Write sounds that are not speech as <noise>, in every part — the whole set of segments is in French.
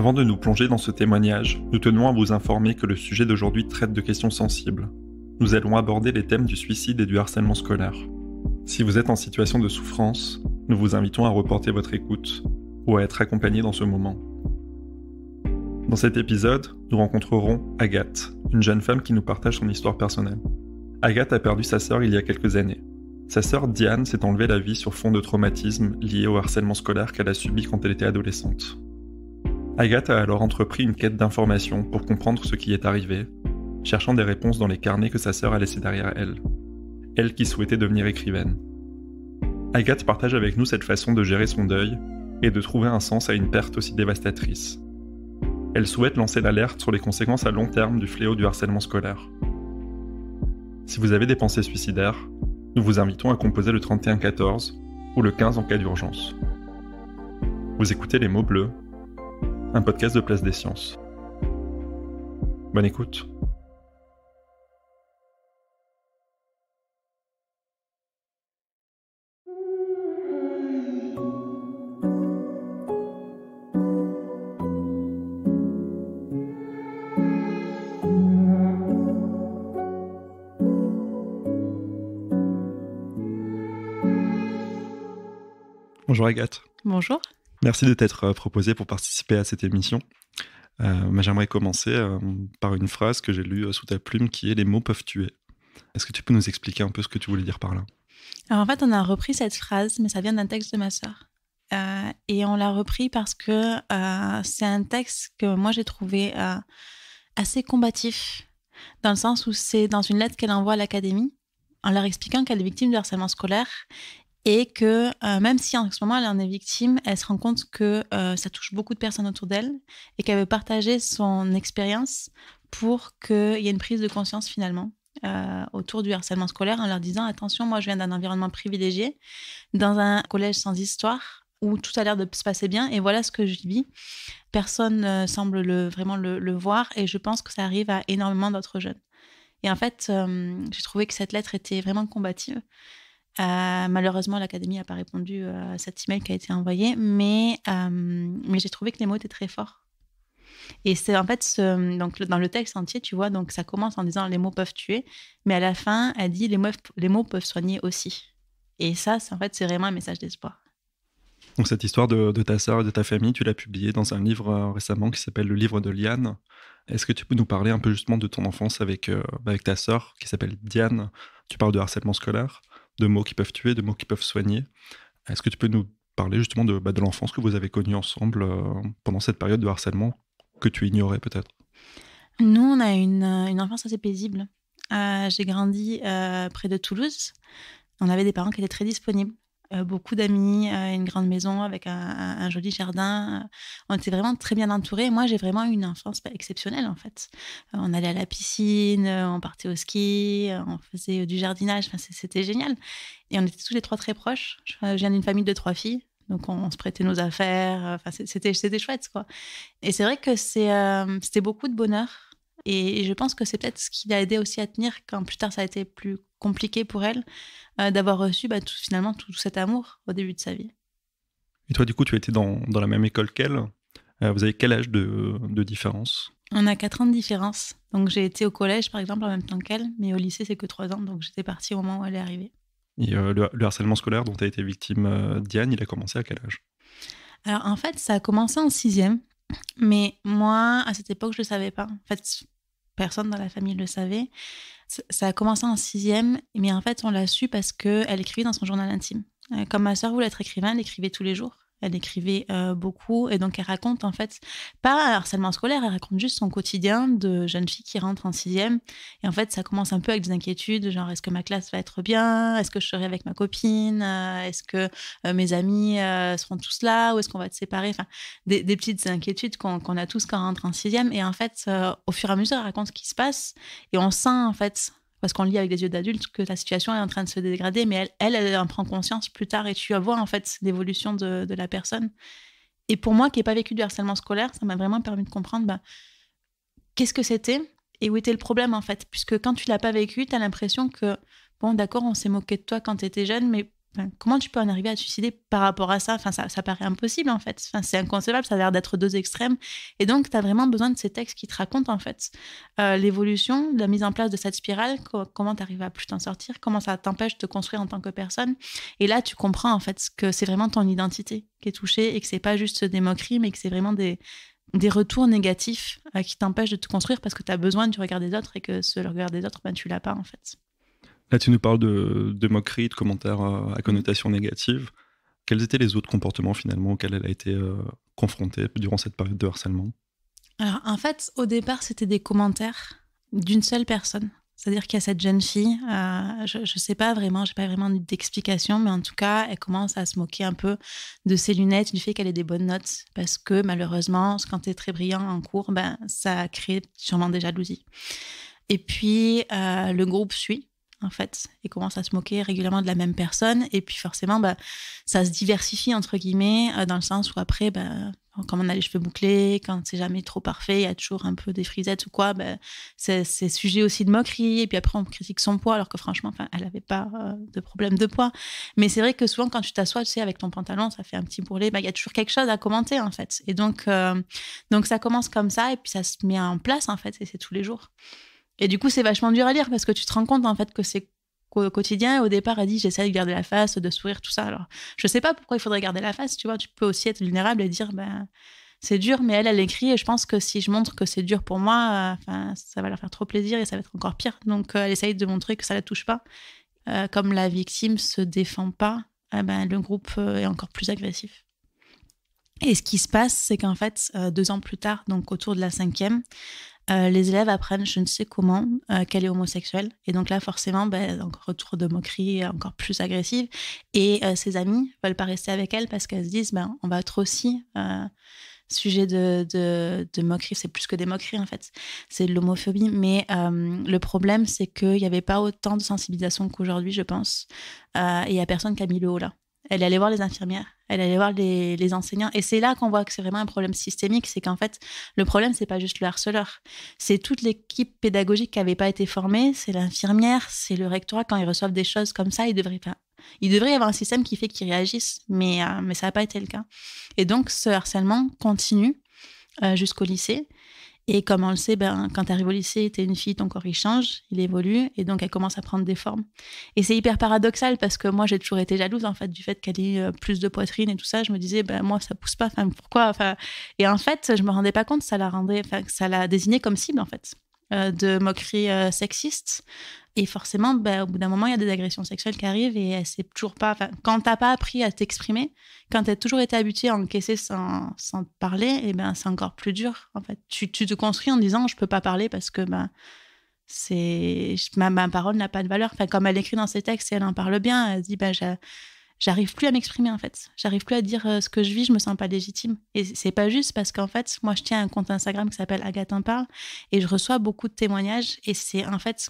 Avant de nous plonger dans ce témoignage, nous tenons à vous informer que le sujet d'aujourd'hui traite de questions sensibles. Nous allons aborder les thèmes du suicide et du harcèlement scolaire. Si vous êtes en situation de souffrance, nous vous invitons à reporter votre écoute ou à être accompagné dans ce moment. Dans cet épisode, nous rencontrerons Agathe, une jeune femme qui nous partage son histoire personnelle. Agathe a perdu sa sœur il y a quelques années. Sa sœur Diane s'est enlevée la vie sur fond de traumatisme liés au harcèlement scolaire qu'elle a subi quand elle était adolescente. Agathe a alors entrepris une quête d'informations pour comprendre ce qui est arrivé, cherchant des réponses dans les carnets que sa sœur a laissés derrière elle. Elle qui souhaitait devenir écrivaine. Agathe partage avec nous cette façon de gérer son deuil et de trouver un sens à une perte aussi dévastatrice. Elle souhaite lancer l'alerte sur les conséquences à long terme du fléau du harcèlement scolaire. Si vous avez des pensées suicidaires, nous vous invitons à composer le 31-14 ou le 15 en cas d'urgence. Vous écoutez Les mots bleus un podcast de Place des Sciences. Bonne écoute. Bonjour Agathe. Bonjour. Merci de t'être euh, proposé pour participer à cette émission. Euh, j'aimerais commencer euh, par une phrase que j'ai lue sous ta plume qui est Les mots peuvent tuer. Est-ce que tu peux nous expliquer un peu ce que tu voulais dire par là en fait, on a repris cette phrase, mais ça vient d'un texte de ma sœur. et on l'a repris parce que c'est un texte que moi j'ai trouvé assez combatif, dans le sens où c'est dans une lettre qu'elle envoie à l'académie en leur expliquant qu'elle est victime de harcèlement scolaire et que euh, même si en ce moment elle en est victime, elle se rend compte que euh, ça touche beaucoup de personnes autour d'elle et qu'elle veut partager son expérience pour qu'il y ait une prise de conscience finalement euh, autour du harcèlement scolaire en leur disant attention, moi je viens d'un environnement privilégié, dans un collège sans histoire où tout a l'air de se passer bien et voilà ce que je vis. Personne semble vraiment le voir et je pense que ça arrive à énormément d'autres jeunes. Et en fait, j'ai trouvé que cette lettre était vraiment combative euh, malheureusement, l'académie n'a pas répondu euh, à cet email qui a été envoyé, mais, euh, mais j'ai trouvé que les mots étaient très forts. Et c'est en fait, donc, dans le texte entier, tu vois, donc ça commence en disant les mots peuvent tuer, mais à la fin, elle dit les mots, les mots peuvent soigner aussi. Et ça, en fait, c'est vraiment un message d'espoir. Donc cette histoire de, ta sœur et de ta famille, tu l'as publiée dans un livre récemment qui s'appelle Le livre de Liane. Est-ce que tu peux nous parler un peu justement de ton enfance avec, avec ta sœur qui s'appelle Diane Tu parles de harcèlement scolaire de mots qui peuvent tuer, de mots qui peuvent soigner. Est-ce que tu peux nous parler justement de, bah, de l'enfance que vous avez connue ensemble euh, pendant cette période de harcèlement que tu ignorais peut-être Nous, on a une, euh, une enfance assez paisible. Euh, j'ai grandi près de Toulouse. On avait des parents qui étaient très disponibles. Euh, beaucoup d'amis, euh, une grande maison avec un, joli jardin. On était vraiment très bien entourés. Moi, j'ai vraiment eu une enfance bah, exceptionnelle, en fait. Euh, on allait à la piscine, on partait au ski, on faisait du jardinage. Enfin, c'était génial. Et on était tous les trois très proches. Je viens d'une famille de trois filles. Donc, on, se prêtait nos affaires. Enfin, c'était, c'était chouette, quoi. Et c'est vrai que c'est, c'était beaucoup de bonheur. Et je pense que c'est peut-être ce qui l'a aidé aussi à tenir quand plus tard ça a été plus compliqué pour elle euh, d'avoir reçu bah, tout, finalement tout cet amour au début de sa vie. Et toi, du coup, tu étais dans, dans la même école qu'elle. Euh, vous avez quel âge de, différence On a 4 ans de différence. Donc j'ai été au collège, par exemple, en même temps qu'elle, mais au lycée, c'est que 3 ans. Donc j'étais partie au moment où elle est arrivée. Et euh, le, harcèlement scolaire dont tu as été victime, Diane, il a commencé à quel âge Alors en fait, ça a commencé en 6 Mais moi, à cette époque, je ne le savais pas. En fait, personne dans la famille le savait. Ça a commencé en sixième, mais en fait, on l'a su parce qu'elle écrivait dans son journal intime. Euh, comme ma sœur voulait être écrivain, elle écrivait tous les jours. Elle écrivait euh, beaucoup et donc elle raconte en fait pas harcèlement scolaire, elle raconte juste son quotidien de jeune fille qui rentre en sixième. Et en fait, ça commence un peu avec des inquiétudes, genre est-ce que ma classe va être bien, est-ce que je serai avec ma copine, euh, est-ce que euh, mes amis seront tous là, ou est-ce qu'on va te séparer enfin des, petites inquiétudes qu'on a tous quand on rentre en sixième. Et en fait, au fur et à mesure, elle raconte ce qui se passe et on sent en fait parce qu'on lit avec les yeux d'adulte que la situation est en train de se dégrader, mais elle, elle, en prend conscience plus tard et tu vas voir en fait l'évolution de, la personne. Et pour moi, qui n'ai pas vécu du harcèlement scolaire, ça m'a vraiment permis de comprendre bah, qu'est-ce que c'était et où était le problème en fait. Puisque quand tu l'as pas vécu, tu as l'impression que, bon, d'accord, on s'est moqué de toi quand tu étais jeune, mais comment tu peux en arriver à te suicider par rapport à ça Enfin, ça, ça, paraît impossible en fait. Enfin, c'est inconcevable, ça a l'air d'être deux extrêmes. Et donc, tu as vraiment besoin de ces textes qui te racontent en fait euh, l'évolution, la mise en place de cette spirale, comment tu arrives à plus t'en sortir, comment ça t'empêche de te construire en tant que personne. Et là, tu comprends en fait que c'est vraiment ton identité qui est touchée et que c'est pas juste des moqueries, mais que c'est vraiment des, retours négatifs euh, qui t'empêchent de te construire parce que tu as besoin du regard des autres et que ce regard des autres, ben, tu l'as pas en fait. Là, tu nous parles de, de moqueries, de commentaires euh, à connotation négative. Quels étaient les autres comportements finalement auxquels elle a été euh, confrontée durant cette période de harcèlement Alors, en fait, au départ, c'était des commentaires d'une seule personne. C'est-à-dire qu'il y a cette jeune fille, euh, je ne sais pas vraiment, j'ai pas vraiment d'explication, mais en tout cas, elle commence à se moquer un peu de ses lunettes, du fait qu'elle ait des bonnes notes, parce que malheureusement, quand tu es très brillant en cours, ben, ça crée sûrement des jalousies. Et puis, le groupe suit, en fait. Et commence à se moquer régulièrement de la même personne. Et puis forcément, bah, ça se diversifie, entre guillemets, euh, dans le sens où après, bah, on a les cheveux bouclés, quand c'est jamais trop parfait, il y a toujours un peu des frisettes ou quoi, bah, c'est sujet aussi de moquerie. Et puis après, on critique son poids, alors que franchement, elle n'avait pas euh, de problème de poids. Mais c'est vrai que souvent, quand tu t'assois, tu avec ton pantalon, ça fait un petit bourrelet, bah, il y a toujours quelque chose à commenter, en fait. Et donc, euh, donc, ça commence comme ça, et puis ça se met en place, en fait, et c'est tous les jours. Et du coup, c'est vachement dur à lire parce que tu te rends compte en fait que c'est au quotidien. Au départ, elle dit j'essaie de garder la face, de sourire, tout ça. Alors, je sais pas pourquoi il faudrait garder la face, tu vois. Tu peux aussi être vulnérable et dire ben c'est dur, mais elle, elle écrit et je pense que si je montre que c'est dur pour moi, enfin ça va leur faire trop plaisir et ça va être encore pire. Donc, euh, elle essaye de montrer que ça la touche pas. Euh, comme la victime se défend pas, eh ben, le groupe euh, est encore plus agressif. Et ce qui se passe, c'est qu'en fait, deux ans plus tard, donc autour de la cinquième, euh, les élèves apprennent, je ne sais comment, euh, qu'elle est homosexuelle. Et donc là, forcément, ben, encore retour de moquerie euh, encore plus agressive. Et ses amis veulent pas rester avec elle parce qu'elles se disent, ben, on va être aussi sujet de, de, de moquerie. C'est plus que des moqueries, en fait. C'est de l'homophobie. Mais le problème, c'est qu'il n'y avait pas autant de sensibilisation qu'aujourd'hui, je pense. et il n'y a personne qui a mis le haut là elle allait voir les infirmières, elle allait voir les, enseignants. Et c'est là qu'on voit que c'est vraiment un problème systémique, c'est qu'en fait, le problème, c'est pas juste le harceleur, c'est toute l'équipe pédagogique qui n'avait pas été formée, c'est l'infirmière, c'est le rectorat, quand ils reçoivent des choses comme ça, ils devraient pas. Il devrait y avoir un système qui fait qu'ils réagissent, mais, euh, mais ça n'a pas été le cas. Et donc, ce harcèlement continue euh, jusqu'au lycée. Et comme on le sait, ben, quand tu arrives au lycée, tu une fille, ton corps il change, il évolue, et donc elle commence à prendre des formes. Et c'est hyper paradoxal parce que moi j'ai toujours été jalouse en fait du fait qu'elle ait euh, plus de poitrine et tout ça. Je me disais, ben, moi ça pousse pas, enfin pourquoi enfin... Et en fait, je me rendais pas compte, ça la rendait, enfin, ça la désignait comme cible en fait. Euh, de moqueries euh, sexistes. Et forcément, ben au bout d'un moment, il y a des agressions sexuelles qui arrivent et elle sait toujours pas. Quand t'as pas appris à t'exprimer, quand tu as toujours été habitué à encaisser sans, sans parler, et eh ben c'est encore plus dur. En fait, tu, te construis en disant je peux pas parler parce que ben c'est ma, parole n'a pas de valeur. Enfin, comme elle écrit dans ses textes, et elle en parle bien. Elle dit ben j'arrive plus à m'exprimer en fait. J'arrive plus à dire euh, ce que je vis, je me sens pas légitime. Et c'est pas juste parce qu'en fait, moi je tiens un compte Instagram qui s'appelle Agathe en parle et je reçois beaucoup de témoignages et c'est en fait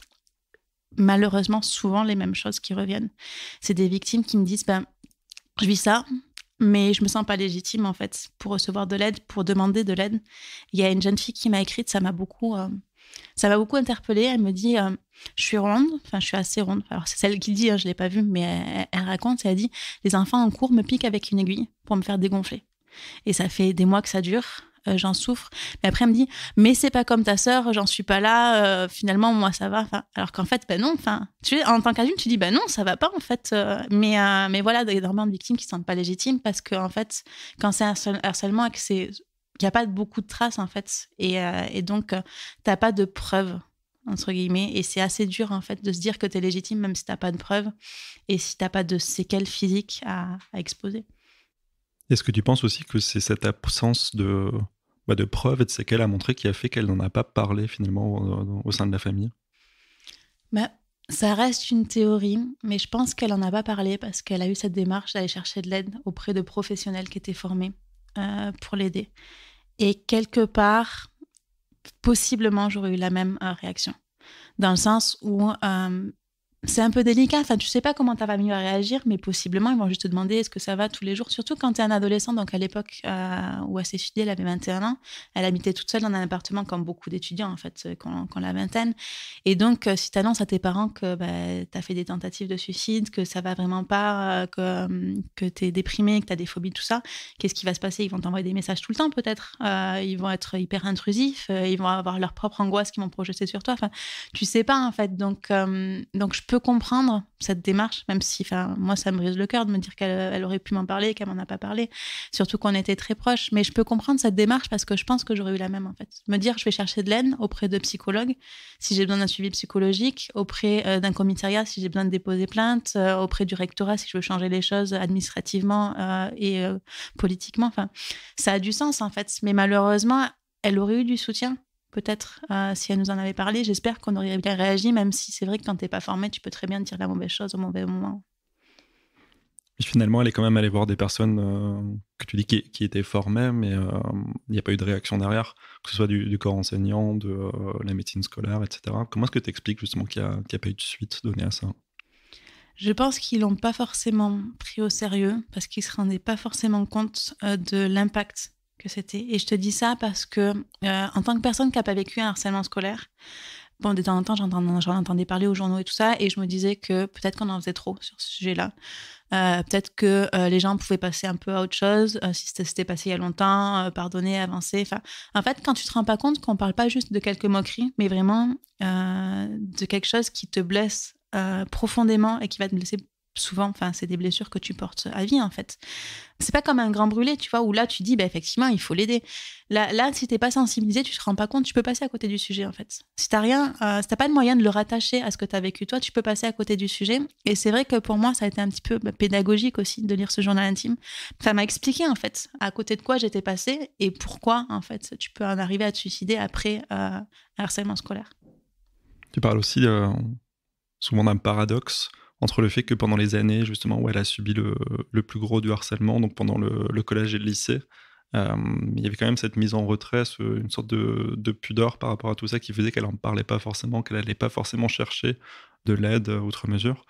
malheureusement souvent les mêmes choses qui reviennent. C'est des victimes qui me disent ben je vis ça, mais je me sens pas légitime en fait pour recevoir de l'aide, pour demander de l'aide. Il y a une jeune fille qui m'a écrite, ça m'a beaucoup euh, ça m'a beaucoup interpellée. Elle me dit euh, Je suis ronde, enfin, je suis assez ronde. Alors, c'est celle qui le dit, hein, je ne l'ai pas vue, mais elle, raconte et elle dit Les enfants en cours me piquent avec une aiguille pour me faire dégonfler. Et ça fait des mois que ça dure. Euh, j'en souffre. Mais après, elle me dit Mais c'est pas comme ta sœur, j'en suis pas là, euh, finalement, moi, ça va. Enfin, alors qu'en fait, ben non, enfin, tu en tant qu'adulte, tu dis Ben non, ça va pas, en fait. mais, mais voilà, énormément de victimes qui se sentent pas légitimes parce que, en fait, quand c'est un harcèlement et que c'est il n'y a pas beaucoup de traces en fait. Et, euh, donc, euh, tu n'as pas de preuves, entre guillemets. Et c'est assez dur en fait de se dire que tu es légitime même si tu n'as pas de preuves et si tu n'as pas de séquelles physiques à, exposer. Est-ce que tu penses aussi que c'est cette absence de, bah, de preuves et de séquelles à montrer qui a fait qu'elle n'en a pas parlé finalement au, sein de la famille bah, ça reste une théorie, mais je pense qu'elle n'en a pas parlé parce qu'elle a eu cette démarche d'aller chercher de l'aide auprès de professionnels qui étaient formés euh, pour l'aider. Et quelque part, possiblement, j'aurais eu la même euh, réaction. Dans le sens où euh, c'est un peu délicat. Enfin, tu sais pas comment ta famille mieux réagir, mais possiblement, ils vont juste te demander est-ce que ça va tous les jours. Surtout quand tu es un adolescent, donc à l'époque où euh, où assez fidèle elle avait 21 ans, elle habitait toute seule dans un appartement, comme beaucoup d'étudiants, en fait, euh, quand, quand la vingtaine. Et donc, euh, si tu annonces à tes parents que bah, tu as fait des tentatives de suicide, que ça va vraiment pas, que, que tu es déprimé, que tu as des phobies, tout ça, qu'est-ce qui va se passer Ils vont t'envoyer des messages tout le temps, peut-être. ils vont être hyper intrusifs, ils vont avoir leur propre angoisse qui vont projeter sur toi. Enfin, tu sais pas, en fait. Donc, donc peux comprendre cette démarche, même si moi, ça me brise le cœur de me dire qu'elle euh, aurait pu m'en parler, qu'elle m'en a pas parlé, surtout qu'on était très proches. Mais je peux comprendre cette démarche parce que je pense que j'aurais eu la même, en fait. Me dire, je vais chercher de l'aide auprès de psychologues si j'ai besoin d'un suivi psychologique, auprès euh, d'un commissariat si j'ai besoin de déposer plainte, euh, auprès du rectorat si je veux changer les choses administrativement et politiquement. Enfin, ça a du sens, en fait. Mais malheureusement, elle aurait eu du soutien peut-être euh, si elle nous en avait parlé. J'espère qu'on aurait bien réagi, même si c'est vrai que quand tu n'es pas formé, tu peux très bien dire la mauvaise chose au mauvais moment. finalement, elle est quand même allée voir des personnes euh, que tu dis qui, étaient formées, mais euh, il n'y a pas eu de réaction derrière, que ce soit du, corps enseignant, de la médecine scolaire, etc. Comment est-ce que tu expliques justement qu'il n'y a, pas eu de suite donnée à ça je pense qu'ils l'ont pas forcément pris au sérieux parce qu'ils se rendaient pas forcément compte de l'impact c'était. Et je te dis ça parce que, euh, en tant que personne qui n'a pas vécu un harcèlement scolaire, bon, de temps en temps, j'entendais entendais parler aux journaux et tout ça, et je me disais que peut-être qu'on en faisait trop sur ce sujet-là. Euh, peut-être que euh, les gens pouvaient passer un peu à autre chose, si c'était passé il y a longtemps, pardonner, avancer. en fait, quand tu te rends pas compte qu'on parle pas juste de quelques moqueries, mais vraiment de quelque chose qui te blesse profondément et qui va te blesser souvent, enfin, c'est des blessures que tu portes à vie, en fait. C'est pas comme un grand brûlé, tu vois, où là, tu dis, bah, effectivement, il faut l'aider. Là, là, si t'es pas sensibilisé, tu te rends pas compte, tu peux passer à côté du sujet, en fait. Si t'as rien, euh, t'as pas de moyen de le rattacher à ce que t'as vécu, toi, tu peux passer à côté du sujet. Et c'est vrai que pour moi, ça a été un petit peu bah, pédagogique aussi de lire ce journal intime. Ça m'a expliqué, en fait, à côté de quoi j'étais passé et pourquoi, en fait, tu peux en arriver à te suicider après euh, un harcèlement scolaire. Tu parles aussi euh, souvent d'un paradoxe entre le fait que pendant les années justement où elle a subi le, plus gros du harcèlement, donc pendant le, collège et le lycée, euh, il y avait quand même cette mise en retrait, euh, une sorte de, pudeur par rapport à tout ça qui faisait qu'elle n'en parlait pas forcément, qu'elle n'allait pas forcément chercher de l'aide euh, outre mesure.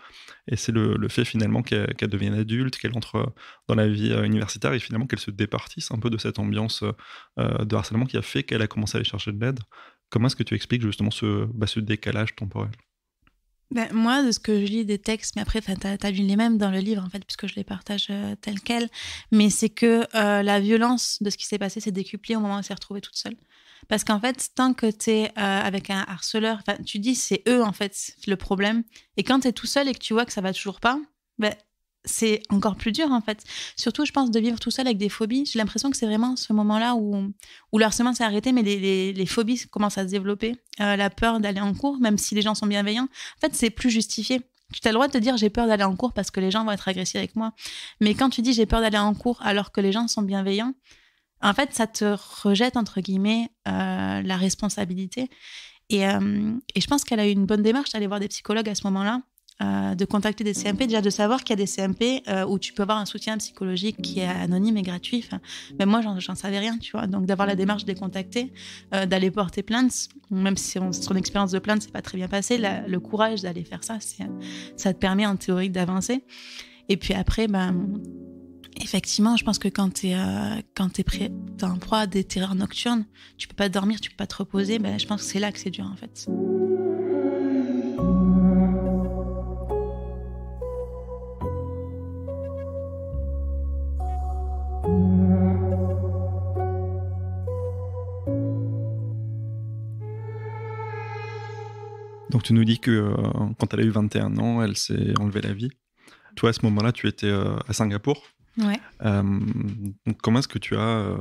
Et c'est le, fait finalement qu'elle devienne adulte, qu'elle entre dans la vie universitaire et finalement qu'elle se départisse un peu de cette ambiance de harcèlement qui a fait qu'elle a commencé à aller chercher de l'aide. Comment est-ce que tu expliques justement ce, bah, ce décalage temporel ben, moi, de ce que je lis des textes, mais après, tu as, lu les mêmes dans le livre, en fait, puisque je les partage euh, telles quelles, mais c'est que euh, la violence de ce qui s'est passé s'est décuplée au moment où elle s'est retrouvée toute seule. Parce qu'en fait, tant que tu es euh, avec un harceleur, tu dis c'est eux, en fait, le problème. Et quand tu es tout seul et que tu vois que ça va toujours pas, ben, c'est encore plus dur en fait. Surtout, je pense, de vivre tout seul avec des phobies. J'ai l'impression que c'est vraiment ce moment-là où, où le s'est arrêté, mais les, phobies commencent à se développer. Euh, la peur d'aller en cours, même si les gens sont bienveillants, en fait, c'est plus justifié. Tu as le droit de te dire j'ai peur d'aller en cours parce que les gens vont être agressifs avec moi. Mais quand tu dis j'ai peur d'aller en cours alors que les gens sont bienveillants, en fait, ça te rejette, entre guillemets, euh, la responsabilité. Et, euh, et, je pense qu'elle a eu une bonne démarche d'aller voir des psychologues à ce moment-là euh, de contacter des CMP, déjà de savoir qu'il y a des CMP euh, où tu peux avoir un soutien psychologique qui est anonyme et gratuit. mais moi, j'en savais rien, tu vois. Donc, d'avoir la démarche de les contacter, euh, d'aller porter plainte, même si on, son expérience de plainte c'est pas très bien passé le courage d'aller faire ça, ça te permet en théorie d'avancer. Et puis après, ben, effectivement, je pense que quand tu es, es, en proie à des terreurs nocturnes, tu peux pas dormir, tu peux pas te reposer, ben, je pense que c'est là que c'est dur en fait. Donc tu nous dis que euh, quand elle a eu 21 ans, elle s'est enlevée la vie. Toi, à ce moment-là, tu étais euh, à Singapour. Ouais. Euh, comment est-ce que tu as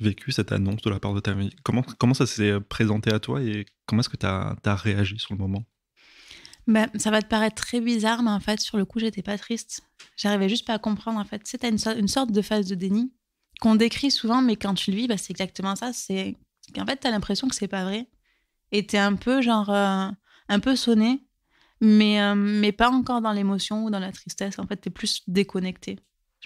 vécu cette annonce de la part de ta famille comment, comment ça s'est présenté à toi et comment est-ce que tu as, réagi sur le moment ben, ça va te paraître très bizarre, mais en fait, sur le coup, j'étais pas triste. J'arrivais juste pas à comprendre. En fait, c'était une, sorte de phase de déni qu'on décrit souvent, mais quand tu le vis, ben, c'est exactement ça. C'est qu'en fait, tu as l'impression que c'est pas vrai. Et es un peu genre un peu sonné, mais, euh, mais pas encore dans l'émotion ou dans la tristesse. En fait, tu es plus déconnecté.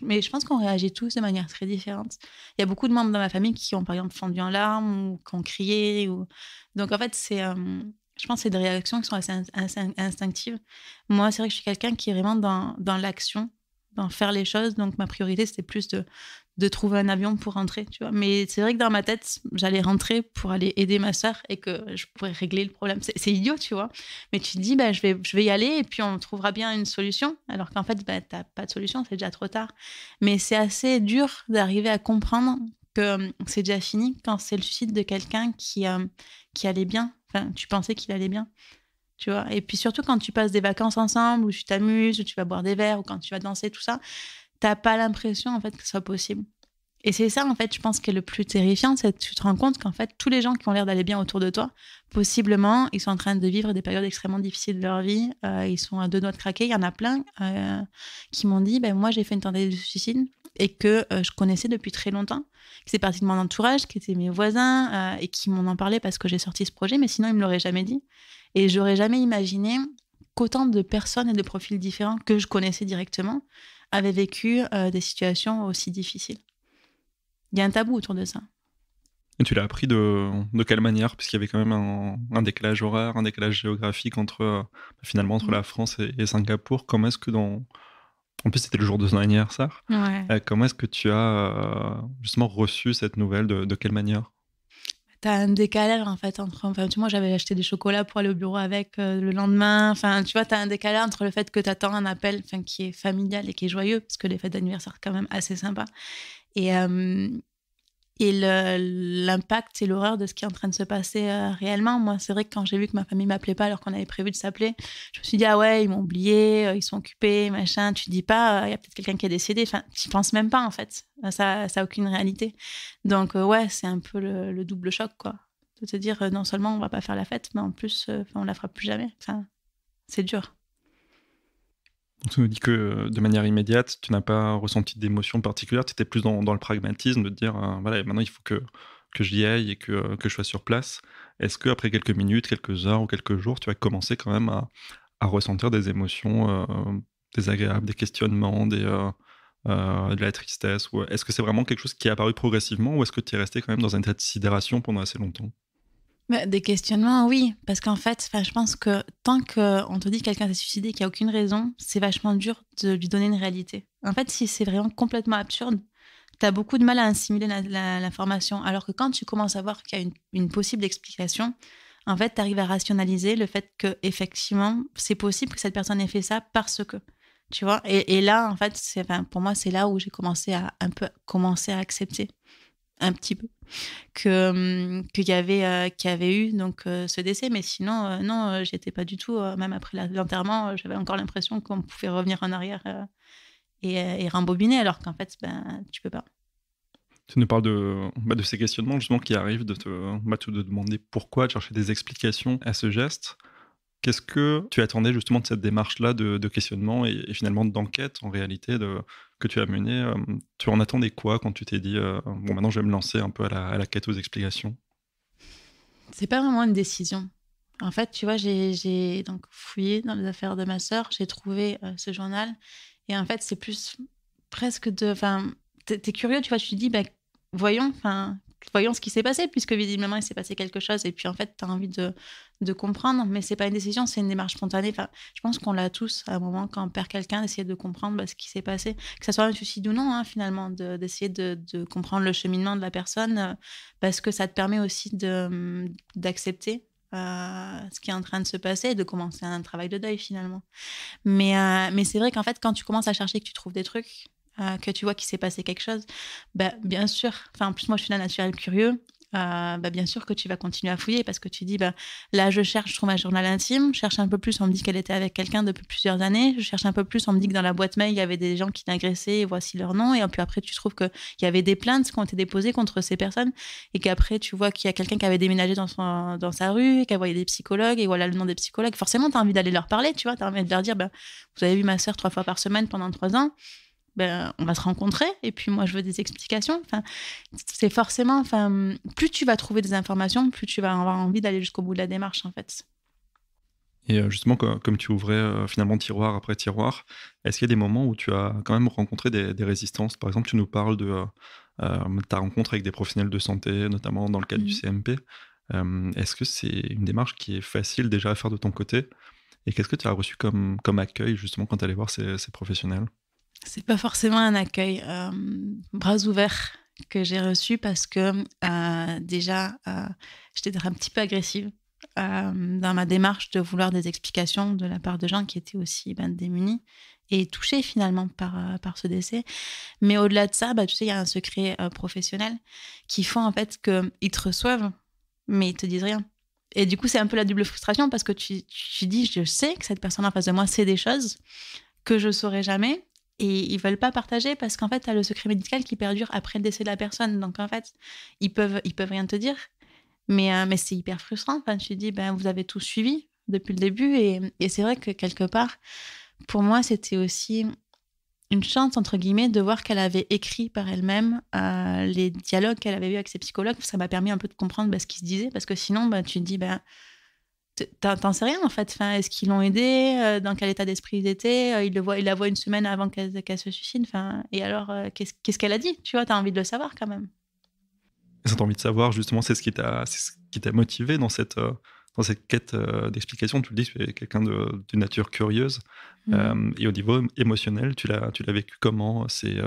Mais je pense qu'on réagit tous de manière très différente. Il y a beaucoup de membres dans ma famille qui ont, par exemple, fondu en larmes ou qui ont crié. Donc, en fait, c'est. Euh, je pense que c'est des réactions qui sont assez, instinctives. Moi, c'est vrai que je suis quelqu'un qui est vraiment dans, dans l'action, dans faire les choses. Donc, ma priorité, c'était plus de, de trouver un avion pour rentrer, tu vois. Mais c'est vrai que dans ma tête, j'allais rentrer pour aller aider ma sœur et que je pourrais régler le problème. C'est idiot, tu vois. Mais tu te dis, bah, je, vais, je vais y aller et puis on trouvera bien une solution. Alors qu'en fait, bah, tu n'as pas de solution, c'est déjà trop tard. Mais c'est assez dur d'arriver à comprendre que hum, c'est déjà fini quand c'est le suicide de quelqu'un qui, hum, qui allait bien. Enfin, tu pensais qu'il allait bien. Tu vois et puis surtout quand tu passes des vacances ensemble, où tu t'amuses, où tu vas boire des verres, ou quand tu vas danser, tout ça, t'as pas l'impression en fait que ce soit possible. Et c'est ça en fait, je pense qui est le plus terrifiant, c'est que tu te rends compte qu'en fait tous les gens qui ont l'air d'aller bien autour de toi, possiblement ils sont en train de vivre des périodes extrêmement difficiles de leur vie, euh, ils sont à deux doigts de craquer. Il y en a plein euh, qui m'ont dit, ben moi j'ai fait une tentative de suicide et que euh, je connaissais depuis très longtemps, c'est parti de mon entourage, qui étaient mes voisins et qui m'en ont parlé parce que j'ai sorti ce projet, mais sinon ils me l'auraient jamais dit. Et j'aurais jamais imaginé qu'autant de personnes et de profils différents que je connaissais directement avaient vécu euh, des situations aussi difficiles. Il y a un tabou autour de ça. Et tu l'as appris de, de, quelle manière Puisqu'il y avait quand même un, décalage horaire, un décalage géographique entre, euh, bah, finalement, entre mm. la France et, Singapour. Comment est-ce que dans... En plus, c'était le jour de son anniversaire. Euh, comment est-ce que tu as justement reçu cette nouvelle de quelle manière tu as un décalage en fait entre. Enfin, tu vois, j'avais acheté des chocolats pour aller au bureau avec euh, le lendemain. Enfin, tu vois, tu as un décalage entre le fait que tu attends un appel enfin, qui est familial et qui est joyeux, parce que les fêtes d'anniversaire, quand même, assez sympa. Et, euh, et l'impact et l'horreur de ce qui est en train de se passer euh, réellement. Moi, c'est vrai que quand j'ai vu que ma famille m'appelait pas alors qu'on avait prévu de s'appeler, je me suis dit ah ouais, ils m'ont oublié, euh, ils sont occupés, machin. Tu dis pas, euh, il y a peut-être quelqu'un qui est décédé. Enfin, tu penses même pas en fait. Ça, ça a aucune réalité. Donc ouais, c'est un peu le, double choc quoi, de te dire non seulement on va pas faire la fête, mais en plus on la fera plus jamais. c'est dur tu nous dis que euh, de manière immédiate, tu n'as pas ressenti d'émotion particulière, tu étais plus dans, le pragmatisme de dire euh, voilà, maintenant il faut que, que j'y aille et euh, que, je sois sur place. Est-ce que après quelques minutes, quelques heures ou quelques jours, tu as commencé quand même à, ressentir des émotions désagréables, des questionnements, de la tristesse Est-ce que c'est vraiment quelque chose qui est apparu progressivement ou est-ce que tu es resté quand même dans un état de sidération pendant assez longtemps des questionnements, oui, parce qu'en fait, je pense que tant qu'on te dit que quelqu'un s'est suicidé et qu'il n'y a aucune raison, c'est vachement dur de lui donner une réalité. En fait, si c'est vraiment complètement absurde, tu as beaucoup de mal à assimiler l'information. Alors que quand tu commences à voir qu'il y a une, possible explication, en fait, tu arrives à rationaliser le fait que effectivement, c'est possible que cette personne ait fait ça parce que. Tu vois et, là, en fait, pour moi, c'est là où j'ai commencé à un peu commencer à accepter un petit peu que hum, qu'il y avait euh, avait eu donc euh, ce décès mais sinon euh, non j'étais pas du tout même après l'enterrement j'avais encore l'impression qu'on pouvait revenir en arrière et, et rembobiner alors qu'en fait ben tu peux pas tu nous parles de, bah, de ces questionnements justement qui arrivent de te, bah, de demander pourquoi de chercher des explications à ce geste qu'est-ce que tu attendais justement de cette démarche là de, de questionnement et, et finalement d'enquête en réalité de que tu as mené, euh, tu en attendais quoi quand tu t'es dit euh, bon maintenant je vais me lancer un peu à la, quête aux explications C'est pas vraiment une décision. En fait, tu vois, j'ai donc fouillé dans les affaires de ma sœur, j'ai trouvé euh, ce journal, et en fait, c'est plus presque de, enfin, t'es curieux, tu vois, tu te dis, bah, voyons, enfin, voyons ce qui s'est passé, puisque visiblement il s'est passé quelque chose, et puis en fait, t'as envie de de comprendre, mais c'est pas une décision, c'est une démarche spontanée. Enfin, je pense qu'on l'a tous à un moment quand on perd quelqu'un, d'essayer de comprendre bah, ce qui s'est passé, que ce soit un suicide ou non, hein, finalement, d'essayer de, comprendre le cheminement de la personne, euh, parce que ça te permet aussi hum, d'accepter euh, ce qui est en train de se passer et de commencer un travail de deuil finalement. Mais, euh, mais c'est vrai qu'en fait, quand tu commences à chercher, que tu trouves des trucs, que tu vois qu'il s'est passé quelque chose, bah, bien sûr, enfin, en plus moi je suis la naturel curieux, ah, bah, bien sûr que tu vas continuer à fouiller parce que tu dis bah, là je cherche, je trouve journal intime, je cherche un peu plus, on me dit qu'elle était avec quelqu'un depuis plusieurs années, je cherche un peu plus, on me dit que dans la boîte mail il y avait des gens qui t'agressaient, voici leur nom, et puis après tu trouves qu'il y avait des plaintes qui ont été déposées contre ces personnes, et qu'après tu vois qu'il y a quelqu'un qui avait déménagé dans, dans sa rue, et qu'elle voyait des psychologues, et voilà le nom des psychologues, forcément tu as envie d'aller leur parler, tu vois, tu as envie de leur dire bah, vous avez vu ma soeur trois fois par semaine pendant trois ans. Ben, on va se rencontrer et puis moi je veux des explications. Enfin, c'est forcément, enfin, plus tu vas trouver des informations, plus tu vas avoir envie d'aller jusqu'au bout de la démarche en fait. Et euh, justement, comme tu ouvrais euh, finalement tiroir après tiroir, est-ce qu'il y a des moments où tu as quand même rencontré des, résistances Par exemple, tu nous parles de euh, ta rencontre avec des professionnels de santé, notamment dans le cadre du mmh CMP. est-ce que c'est une démarche qui est facile déjà à faire de ton côté Et qu'est-ce que tu as reçu comme, accueil justement quand tu allais voir ces professionnels c'est pas forcément un accueil euh, bras ouverts que j'ai reçu parce que euh, déjà, euh, j'étais un petit peu agressive dans ma démarche de vouloir des explications de la part de gens qui étaient aussi ben, démunis et touchés finalement par, par ce décès. Mais au-delà de ça, bah, tu sais, il y a un secret professionnel qui font en fait qu'ils te reçoivent, mais ils te disent rien. Et du coup, c'est un peu la double frustration parce que tu, tu dis, je sais que cette personne en face de moi sait des choses que je saurais jamais et ils veulent pas partager parce qu'en fait, tu as le secret médical qui perdure après le décès de la personne. Donc en fait, ils peuvent, ils peuvent rien te dire. Mais, euh, mais c'est hyper frustrant. Enfin, tu te dis, ben, vous avez tout suivi depuis le début. Et, et c'est vrai que quelque part, pour moi, c'était aussi une chance, entre guillemets, de voir qu'elle avait écrit par elle-même euh, les dialogues qu'elle avait eus avec ses psychologues. Ça m'a permis un peu de comprendre ben, ce qu'ils se disaient. Parce que sinon, ben, tu te dis, ben, T'en sais rien en fait. Enfin, Est-ce qu'ils l'ont aidé euh, Dans quel état d'esprit ils étaient euh, Il le la voit une semaine avant qu'elle se suicide. Enfin, et alors, euh, qu'est-ce qu'elle a dit Tu vois, t'as envie de le savoir quand même. Et envie de savoir justement, c'est ce qui t'a motivé dans cette, dans cette quête d'explication. Tu le dis, tu es quelqu'un de, nature curieuse. Mmh. et au niveau émotionnel, tu l'as vécu comment C'est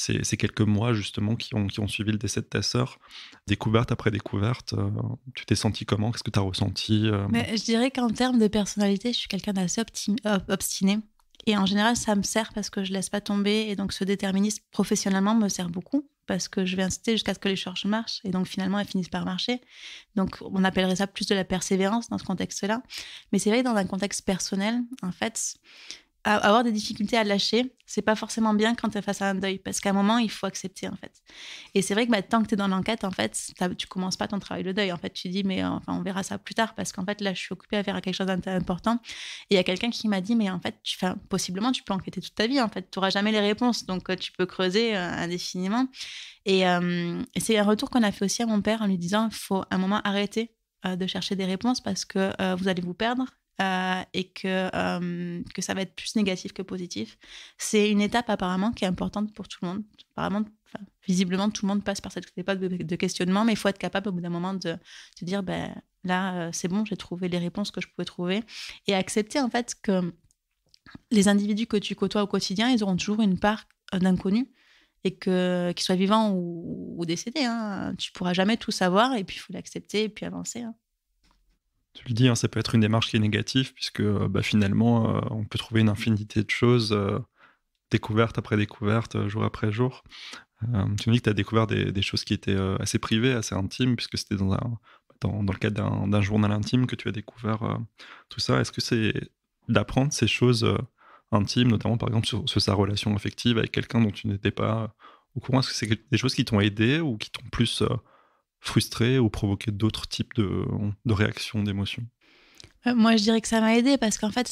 ces, quelques mois justement qui ont, qui ont suivi le décès de ta sœur, découverte après découverte, euh, tu t'es senti comment Qu'est-ce que tu as ressenti euh Mais Je dirais qu'en termes de personnalité, je suis quelqu'un d'assez euh, obstiné. Et en général, ça me sert parce que je laisse pas tomber. Et donc, ce déterminisme professionnellement me sert beaucoup parce que je vais insister jusqu'à ce que les choses marchent. Et donc, finalement, elles finissent par marcher. Donc, on appellerait ça plus de la persévérance dans ce contexte-là. Mais c'est vrai, dans un contexte personnel, en fait, avoir des difficultés à lâcher, c'est pas forcément bien quand tu es face à un deuil, parce qu'à un moment, il faut accepter, en fait. Et c'est vrai que bah, tant que tu es dans l'enquête, en fait, tu commences pas ton travail de deuil. En fait, tu dis, mais euh, enfin, on verra ça plus tard, parce qu'en fait, là, je suis occupée à faire quelque chose d'important. Et il y a quelqu'un qui m'a dit, mais en fait, possiblement, tu peux enquêter toute ta vie, en fait, tu n'auras jamais les réponses, donc euh, tu peux creuser euh, indéfiniment. Et, c'est un retour qu'on a fait aussi à mon père en lui disant, il faut un moment arrêter de chercher des réponses parce que vous allez vous perdre euh, et que, euh, que ça va être plus négatif que positif. C'est une étape apparemment qui est importante pour tout le monde. Apparemment, visiblement, tout le monde passe par cette époque de, questionnement, mais il faut être capable au bout d'un moment de, se dire, ben là, euh, c'est bon, j'ai trouvé les réponses que je pouvais trouver, et accepter en fait que les individus que tu côtoies au quotidien, ils auront toujours une part d'inconnu et que qu'ils soient vivants ou, décédés. Hein. Tu pourras jamais tout savoir et puis il faut l'accepter et puis avancer. Hein tu le dis, hein, ça peut être une démarche qui est négative, puisque euh, bah, finalement, euh, on peut trouver une infinité de choses, euh, découvertes découverte après découverte, jour après jour. tu me dis que tu as découvert des, choses qui étaient assez privées, assez intimes, puisque c'était dans, le cadre d'un journal intime que tu as découvert tout ça. Est-ce que c'est d'apprendre ces choses intimes, notamment par exemple sur, sur sa relation affective avec quelqu'un dont tu n'étais pas au courant Est-ce que c'est des choses qui t'ont aidé ou qui t'ont plus frustrer ou provoquer d'autres types de, de réactions, d'émotions euh, Moi, je dirais que ça m'a aidé parce qu'en fait,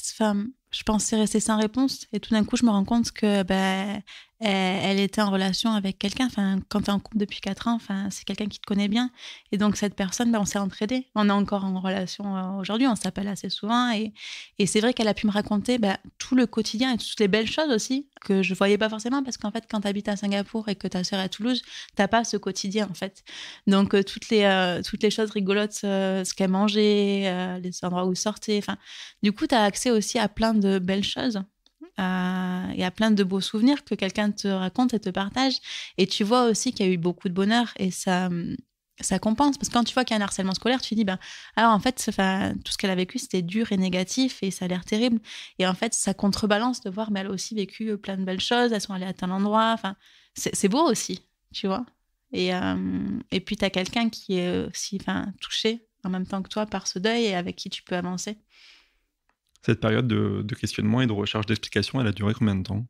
je pensais rester sans réponse et tout d'un coup je me rends compte que ben elle, était en relation avec quelqu'un enfin quand tu es en couple depuis 4 ans enfin c'est quelqu'un qui te connaît bien et donc cette personne ben, on s'est entraîné on est encore en relation euh, aujourd'hui on s'appelle assez souvent et, et c'est vrai qu'elle a pu me raconter ben, tout le quotidien et toutes les belles choses aussi que je voyais pas forcément parce qu'en fait quand tu habites à Singapour et que ta sœur est à Toulouse t'as pas ce quotidien en fait donc euh, toutes les euh, toutes les choses rigolotes ce qu'elle mangeait les endroits où sortait enfin du coup tu as accès aussi à plein de belles choses. il y a plein de beaux souvenirs que quelqu'un te raconte et te partage. Et tu vois aussi qu'il y a eu beaucoup de bonheur et ça, ça compense. Parce que quand tu vois qu'il y a un harcèlement scolaire, tu te dis, ben, alors en fait, tout ce qu'elle a vécu, c'était dur et négatif et ça a l'air terrible. Et en fait, ça contrebalance de voir, mais elle a aussi vécu plein de belles choses, elles sont allées à tel endroit. Enfin, c'est beau aussi, tu vois. Et, euh, et puis, tu as quelqu'un qui est aussi touché en même temps que toi par ce deuil et avec qui tu peux avancer. Cette période de, questionnement et de recherche d'explication, elle a duré combien de temps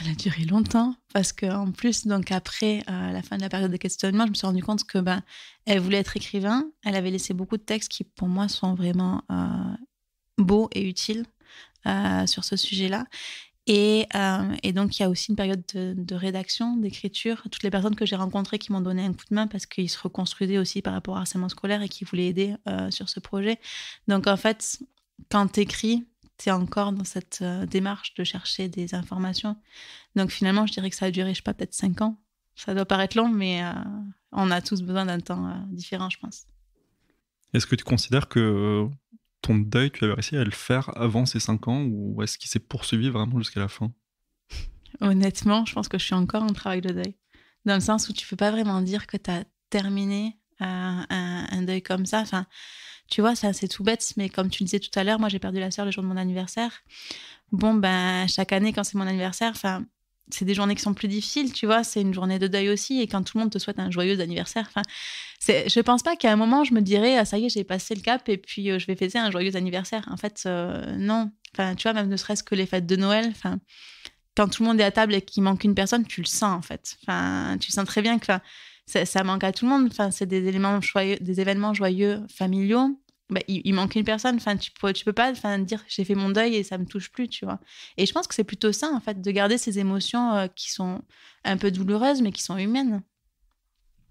elle a duré longtemps parce qu'en plus donc après euh, la fin de la période de questionnement je me suis rendu compte que ben elle voulait être écrivain elle avait laissé beaucoup de textes qui pour moi sont vraiment euh, beaux et utiles euh, sur ce sujet là et, donc il y a aussi une période de, rédaction d'écriture toutes les personnes que j'ai rencontrées qui m'ont donné un coup de main parce qu'ils se reconstruisaient aussi par rapport au harcèlement scolaire et qui voulaient aider sur ce projet donc en fait quand tu écris, tu es encore dans cette euh, démarche de chercher des informations. Donc finalement, je dirais que ça a duré, je sais pas, peut-être cinq ans. Ça doit paraître long, mais euh, on a tous besoin d'un temps euh, différent, je pense. Est-ce que tu considères que ton deuil, tu as réussi à le faire avant ces cinq ans ou est-ce qu'il s'est poursuivi vraiment jusqu'à la fin Honnêtement, je pense que je suis encore en travail de deuil. Dans le sens où tu peux pas vraiment dire que tu as terminé un, deuil comme ça. Enfin, tu vois, c'est tout bête, mais comme tu le disais tout à l'heure, moi j'ai perdu la sœur le jour de mon anniversaire. Bon, ben chaque année quand c'est mon anniversaire, enfin c'est des journées qui sont plus difficiles, tu vois, c'est une journée de deuil aussi, et quand tout le monde te souhaite un joyeux anniversaire, enfin, je pense pas qu'à un moment je me dirais, ah, ça y est, j'ai passé le cap, et puis euh, je vais fêter un joyeux anniversaire. En fait, euh, non. Enfin, tu vois, même ne serait-ce que les fêtes de Noël, enfin, quand tout le monde est à table et qu'il manque une personne, tu le sens, en fait. Enfin, tu sens très bien que ça, ça manque à tout le monde. Enfin, c'est des éléments joyeux, des événements joyeux familiaux. Bah, il, manque une personne. Enfin, tu peux, tu peux pas enfin, dire j'ai fait mon deuil et ça me touche plus, tu vois. Et je pense que c'est plutôt ça, en fait, de garder ces émotions euh, qui sont un peu douloureuses, mais qui sont humaines.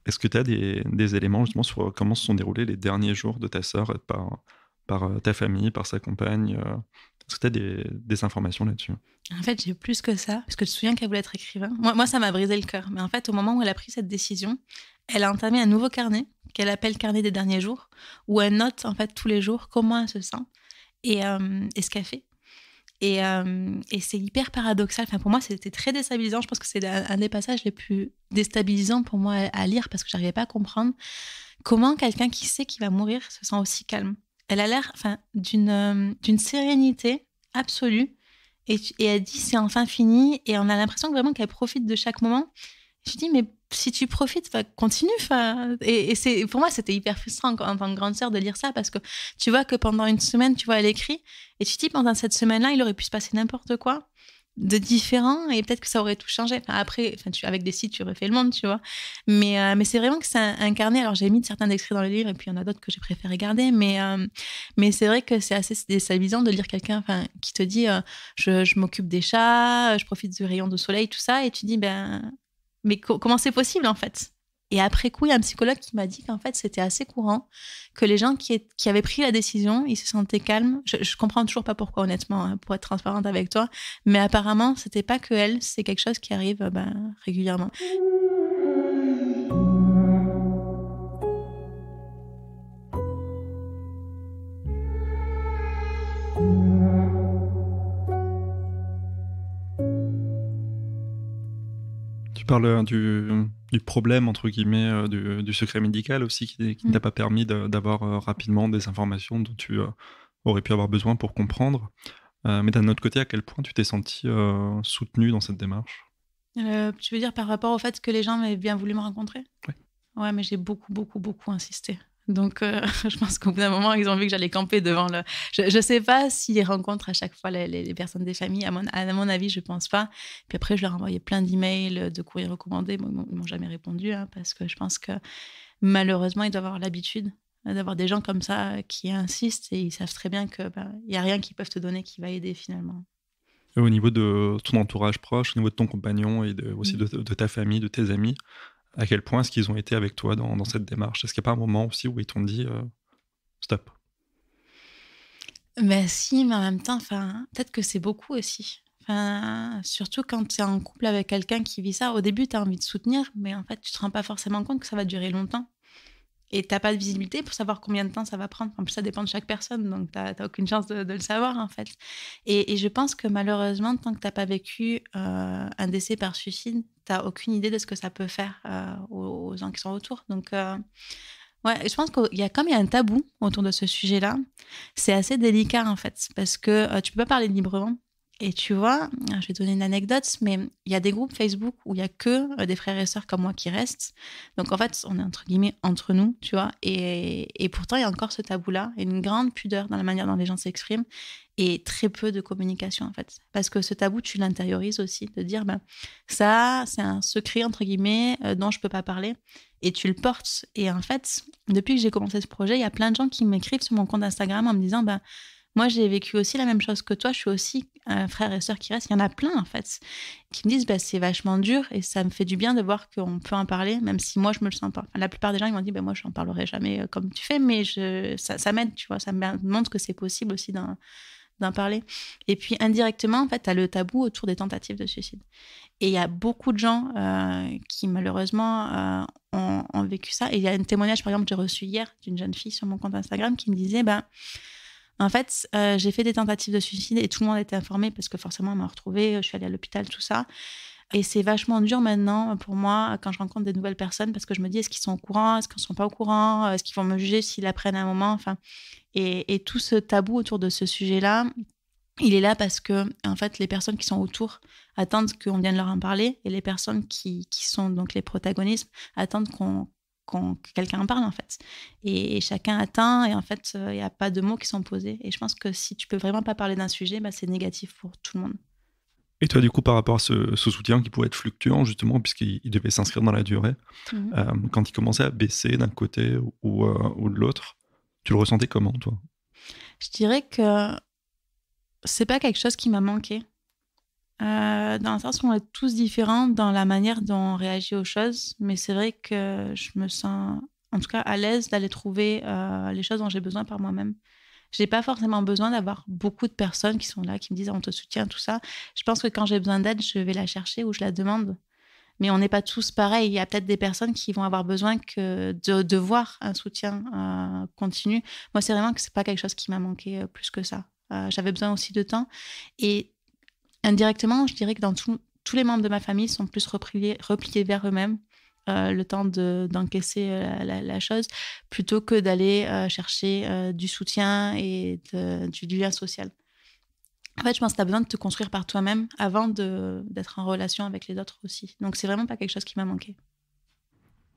Est-ce que tu as des, éléments justement sur comment se sont déroulés les derniers jours de ta sœur par, euh, ta famille, par sa compagne euh? Est-ce que tu des, des, informations là-dessus En fait, j'ai plus que ça, parce que je me souviens qu'elle voulait être écrivain. Moi, moi ça m'a brisé le cœur. Mais en fait, au moment où elle a pris cette décision, elle a entamé un nouveau carnet qu'elle appelle carnet des derniers jours, où elle note en fait tous les jours comment elle se sent et, euh, ce qu'elle fait. Euh, et, c'est hyper paradoxal. Enfin, pour moi, c'était très déstabilisant. Je pense que c'est un, des passages les plus déstabilisants pour moi à, lire parce que j'arrivais pas à comprendre comment quelqu'un qui sait qu'il va mourir se sent aussi calme. Elle a l'air enfin, d'une euh, d'une sérénité absolue. Et, et elle dit c'est enfin fini. Et on a l'impression vraiment qu'elle profite de chaque moment. Je dis mais si tu profites, continue. Et, c'est pour moi, c'était hyper frustrant en, tant que grande sœur de lire ça parce que tu vois que pendant une semaine, tu vois, elle écrit et tu te dis pendant cette semaine-là, il aurait pu se passer n'importe quoi de différent et peut-être que ça aurait tout changé. après, enfin, tu, avec des sites, tu aurais fait le monde, tu vois. Mais, euh, c'est vraiment que c'est incarné. Alors, j'ai mis certains extraits dans le livre et puis il y en a d'autres que j'ai préféré garder. Mais, euh, mais c'est vrai que c'est assez déstabilisant de lire quelqu'un qui te dit euh, je, je m'occupe des chats, je profite du rayon de soleil, tout ça. Et tu dis ben mais comment c'est possible en fait Et après coup, il y a un psychologue qui m'a dit qu'en fait, c'était assez courant que les gens qui, qui, avaient pris la décision, ils se sentaient calmes. Je, comprends toujours pas pourquoi, honnêtement, hein, pour être transparente avec toi, mais apparemment, c'était pas que elle, c'est quelque chose qui arrive euh, ben, régulièrement. parles hein, du, problème, entre guillemets, euh, du, du secret médical aussi, qui, qui ne mm. t'a pas permis d'avoir euh, rapidement des informations dont tu euh, aurais pu avoir besoin pour comprendre. mais d'un autre côté, à quel point tu t'es senti soutenu dans cette démarche Tu veux dire par rapport au fait que les gens avaient bien voulu me rencontrer Oui. Ouais, mais j'ai beaucoup, beaucoup, beaucoup insisté. Donc, euh, <laughs> je pense qu'au bout d'un moment, ils ont vu que j'allais camper devant le. Je ne sais pas s'ils rencontrent à chaque fois les, personnes des familles. À mon, avis, je pense pas. Puis après, je leur envoyais plein d'emails, euh, de courriers recommandés. Ils ils m'ont jamais répondu hein, parce que je pense que malheureusement, ils doivent avoir l'habitude euh, d'avoir des gens comme ça qui insistent et ils savent très bien qu'il ben, n'y a rien qu'ils peuvent te donner qui va aider finalement. au niveau de ton entourage proche, au niveau de ton compagnon et aussi mm. de, ta famille, de tes amis, à quel point est-ce qu'ils ont été avec toi dans, cette démarche Est-ce qu'il n'y a pas un moment aussi où ils t'ont dit euh, stop Ben si, mais en même temps, peut-être que c'est beaucoup aussi. Enfin, surtout quand tu es en couple avec quelqu'un qui vit ça, au début, tu as envie de soutenir, mais en fait, tu te rends pas forcément compte que ça va durer longtemps et t'as pas de visibilité pour savoir combien de temps ça va prendre. En plus, ça dépend de chaque personne, donc tu n'as aucune chance de, le savoir en fait. Et, je pense que malheureusement, tant que t'as pas vécu euh, un décès par suicide, tu t'as aucune idée de ce que ça peut faire euh, aux, gens qui sont autour. Donc euh, ouais, je pense qu'il y a comme il y a un tabou autour de ce sujet-là, c'est assez délicat en fait parce que tu peux pas parler librement et tu vois, je vais donner une anecdote, mais il y a des groupes Facebook où il y a que euh, des frères et sœurs comme moi qui restent. Donc en fait, on est entre guillemets entre nous, tu vois. Et, pourtant, il y a encore ce tabou-là, une grande pudeur dans la manière dont les gens s'expriment et très peu de communication en fait. Parce que ce tabou, tu l'intériorises aussi, de dire ben, ça, c'est un secret entre guillemets euh, dont je peux pas parler et tu le portes. Et en fait, depuis que j'ai commencé ce projet, il y a plein de gens qui m'écrivent sur mon compte Instagram en me disant ben, moi, j'ai vécu aussi la même chose que toi. Je suis aussi un frère et sœur qui reste. Il y en a plein, en fait, qui me disent bah, c'est vachement dur et ça me fait du bien de voir qu'on peut en parler, même si moi, je me le sens pas. la plupart des gens, ils m'ont dit bah, moi, je n'en parlerai jamais euh, comme tu fais, mais je, ça, m'aide, tu vois. Ça me montre que c'est possible aussi d'en parler. Et puis, indirectement, en fait, tu as le tabou autour des tentatives de suicide. Et il y a beaucoup de gens euh, qui, malheureusement, euh, ont, vécu ça. Et il y a un témoignage, par exemple, que j'ai reçu hier d'une jeune fille sur mon compte Instagram qui me disait ben. En fait, euh, j'ai fait des tentatives de suicide et tout le monde était informé parce que forcément, on m'a retrouvée, euh, je suis allée à l'hôpital, tout ça. Et c'est vachement dur maintenant euh, pour moi quand je rencontre des nouvelles personnes parce que je me dis est-ce qu'ils sont au courant, est-ce qu'ils ne sont pas au courant, est-ce qu'ils vont me juger s'ils apprennent à un moment. Enfin, et, tout ce tabou autour de ce sujet-là, il est là parce que en fait les personnes qui sont autour attendent qu'on vienne leur en parler et les personnes qui, qui sont donc les protagonistes attendent qu'on quelqu'un en parle en fait. Et, chacun atteint et en fait, euh, il n'y a pas de mots qui sont posés. Et je pense que si tu peux vraiment pas parler d'un sujet, bah, c'est négatif pour tout le monde. Et toi, du coup, par rapport à ce, soutien qui pouvait être fluctuant, justement, puisqu'il devait s'inscrire dans la durée, mhm. euh, quand il commençait à baisser d'un côté ou, euh, de l'autre, tu le ressentais comment, toi Je dirais que c'est pas quelque chose qui m'a manqué. Euh, dans le sens où on est tous différents dans la manière dont on réagit aux choses, mais c'est vrai que je me sens en tout cas à l'aise d'aller trouver euh, les choses dont j'ai besoin par moi-même. Je n'ai pas forcément besoin d'avoir beaucoup de personnes qui sont là, qui me disent on te soutient, tout ça. Je pense que quand j'ai besoin d'aide, je vais la chercher ou je la demande. Mais on n'est pas tous pareils. Il y a peut-être des personnes qui vont avoir besoin que de, voir un soutien euh, continu. Moi, c'est vraiment que c'est pas quelque chose qui m'a manqué plus que ça. J'avais besoin aussi de temps. Et Indirectement, je dirais que dans tous les membres de ma famille sont plus repliés, repliés vers eux-mêmes. Euh, le temps d'encaisser euh, la, chose plutôt que d'aller euh, chercher du soutien et du lien social. En fait, je pense que tu as besoin de te construire par toi-même avant d'être en relation avec les autres aussi. Donc, c'est vraiment pas quelque chose qui m'a manqué.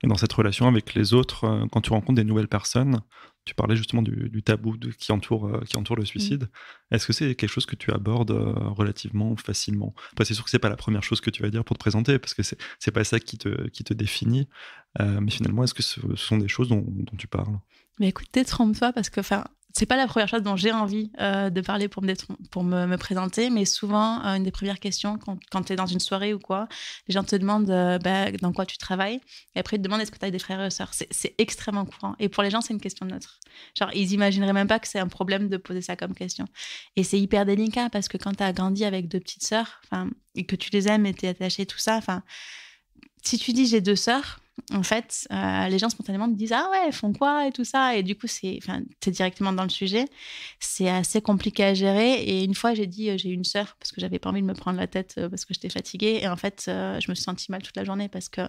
Et dans cette relation avec les autres, quand tu rencontres des nouvelles personnes, tu parlais justement du, tabou qui, entoure, euh, qui entoure le mmh. suicide. Est-ce que c'est quelque chose que tu abordes euh, relativement facilement enfin, C'est sûr que c'est pas la première chose que tu vas dire pour te présenter, parce que c'est pas ça qui te, qui te définit. Euh, mais finalement, est-ce que ce, sont des choses dont, tu parles Mais écoute, détrompe-toi, parce que enfin, c'est pas la première chose dont j'ai envie euh, de parler pour me, présenter, mais souvent, euh, une des premières questions quand, quand tu es dans une soirée ou quoi, les gens te demandent euh, bah, dans quoi tu travailles, et après ils te demandent est-ce que tu as des frères et sœurs. C'est extrêmement courant. Et pour les gens, c'est une question neutre. Genre, ils imagineraient même pas que c'est un problème de poser ça comme question. Et c'est hyper délicat parce que quand tu as grandi avec deux petites sœurs, et que tu les aimes et tu es attaché, tout ça, enfin si tu dis j'ai deux sœurs, en fait, euh, les gens spontanément me disent Ah ouais, font quoi et tout ça. Et du coup, c'est, directement dans le sujet. C'est assez compliqué à gérer. Et une fois, j'ai dit euh, J'ai une sœur parce que j'avais pas envie de me prendre la tête euh, parce que j'étais fatiguée. Et en fait, je me suis sentie mal toute la journée parce que,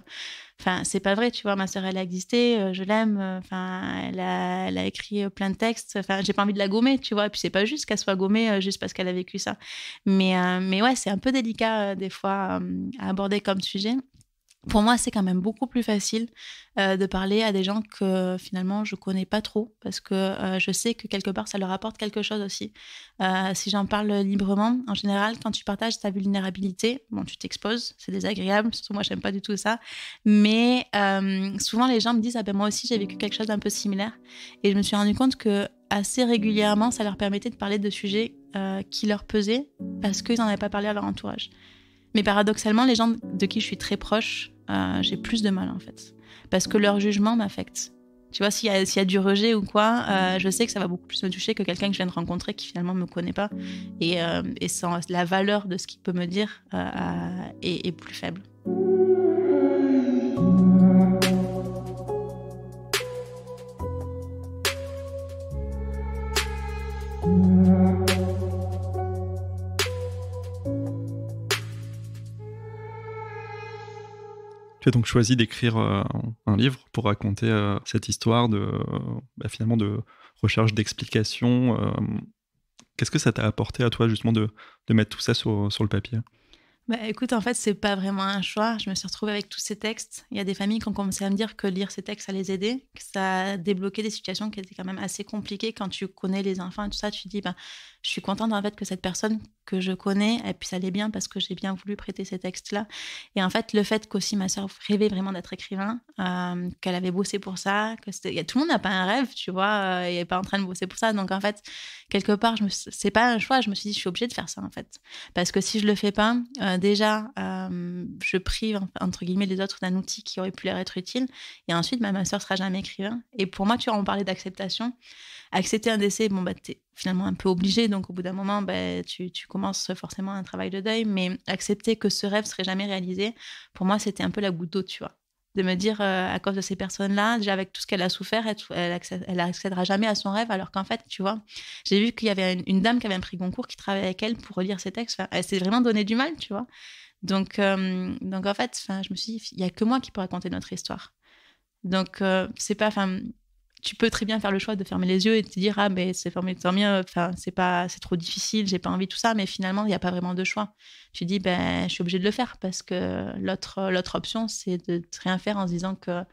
c'est pas vrai, tu vois. Ma sœur, elle a existé, je l'aime. Enfin, elle a, elle écrit plein de textes. j'ai pas envie de la gommer, tu vois. Et puis, c'est pas juste qu'elle soit gommée juste parce qu'elle a vécu ça. Mais, mais ouais, c'est un peu délicat des fois à aborder comme sujet pour moi, c'est quand même beaucoup plus facile euh, de parler à des gens que finalement je connais pas trop parce que euh, je sais que quelque part ça leur apporte quelque chose aussi. Euh, si j'en parle librement, en général, quand tu partages ta vulnérabilité, bon, tu t'exposes, c'est désagréable, surtout moi j'aime pas du tout ça, mais souvent les gens me disent ah ben moi aussi j'ai vécu quelque chose d'un peu similaire et je me suis rendu compte que assez régulièrement ça leur permettait de parler de sujets qui leur pesaient parce qu'ils n'en avaient pas parlé à leur entourage. Mais paradoxalement, les gens de qui je suis très proche, euh, j'ai plus de mal en fait. Parce que leur jugement m'affecte. Tu vois, s'il y, a du rejet ou quoi, euh, je sais que ça va beaucoup plus me toucher que quelqu'un que je viens de rencontrer qui finalement ne me connaît pas. Euh, et, sans, la valeur de ce qu'il peut me dire est plus faible. J'ai donc choisi d'écrire euh, un livre pour raconter euh, cette histoire de euh, bah, finalement de recherche d'explications. Qu'est-ce que ça t'a apporté à toi justement de, de mettre tout ça sur, sur le papier bah, écoute, en fait, c'est pas vraiment un choix. Je me suis retrouvée avec tous ces textes. Il y a des familles qui ont commencé à me dire que lire ces textes, ça les aider, que ça a débloqué des situations qui étaient quand même assez compliquées. Quand tu connais les enfants et tout ça, tu dis, bah, je suis contente en fait que cette personne que je connais, elle puisse aller bien parce que j'ai bien voulu prêter ces textes-là. Et en fait, le fait qu'aussi ma sœur rêvait vraiment d'être écrivain, euh, qu'elle avait bossé pour ça, que tout le monde n'a pas un rêve, tu vois, euh, et n'est pas en train de bosser pour ça. Donc en fait, quelque part, je me... c'est pas un choix. Je me suis dit, je suis obligée de faire ça en fait, parce que si je le fais pas, euh, déjà, je prive entre guillemets les autres d'un outil qui aurait pu leur être utile. Et ensuite, ma bah, ma sœur sera jamais écrivain. Et pour moi, tu en en d'acceptation. Accepter un décès, bon bah t'es finalement un peu obligé. Donc, au bout d'un moment, ben, tu, commences forcément un travail de deuil. Mais accepter que ce rêve serait jamais réalisé, pour moi, c'était un peu la goutte d'eau, tu vois. De me dire, euh, à cause de ces personnes-là, déjà avec tout ce qu'elle a souffert, elle, elle, accédera jamais à son rêve. Alors qu'en fait, tu vois, j'ai vu qu'il y avait une, dame qui avait un prix Goncourt qui travaillait avec elle pour relire ses textes. elle s'est vraiment donné du mal, tu vois. Donc, euh, donc en fait, je me suis dit, il n'y a que moi qui peux raconter notre histoire. Donc, euh, c'est pas, enfin, tu peux très bien faire le choix de fermer les yeux et te dire ah mais c'est fermé tant mieux. enfin c'est pas c'est trop difficile j'ai pas envie tout ça mais finalement il n'y a pas vraiment de choix tu dis ben je suis obligé de le faire parce que l'autre l'autre option c'est de rien faire en se disant que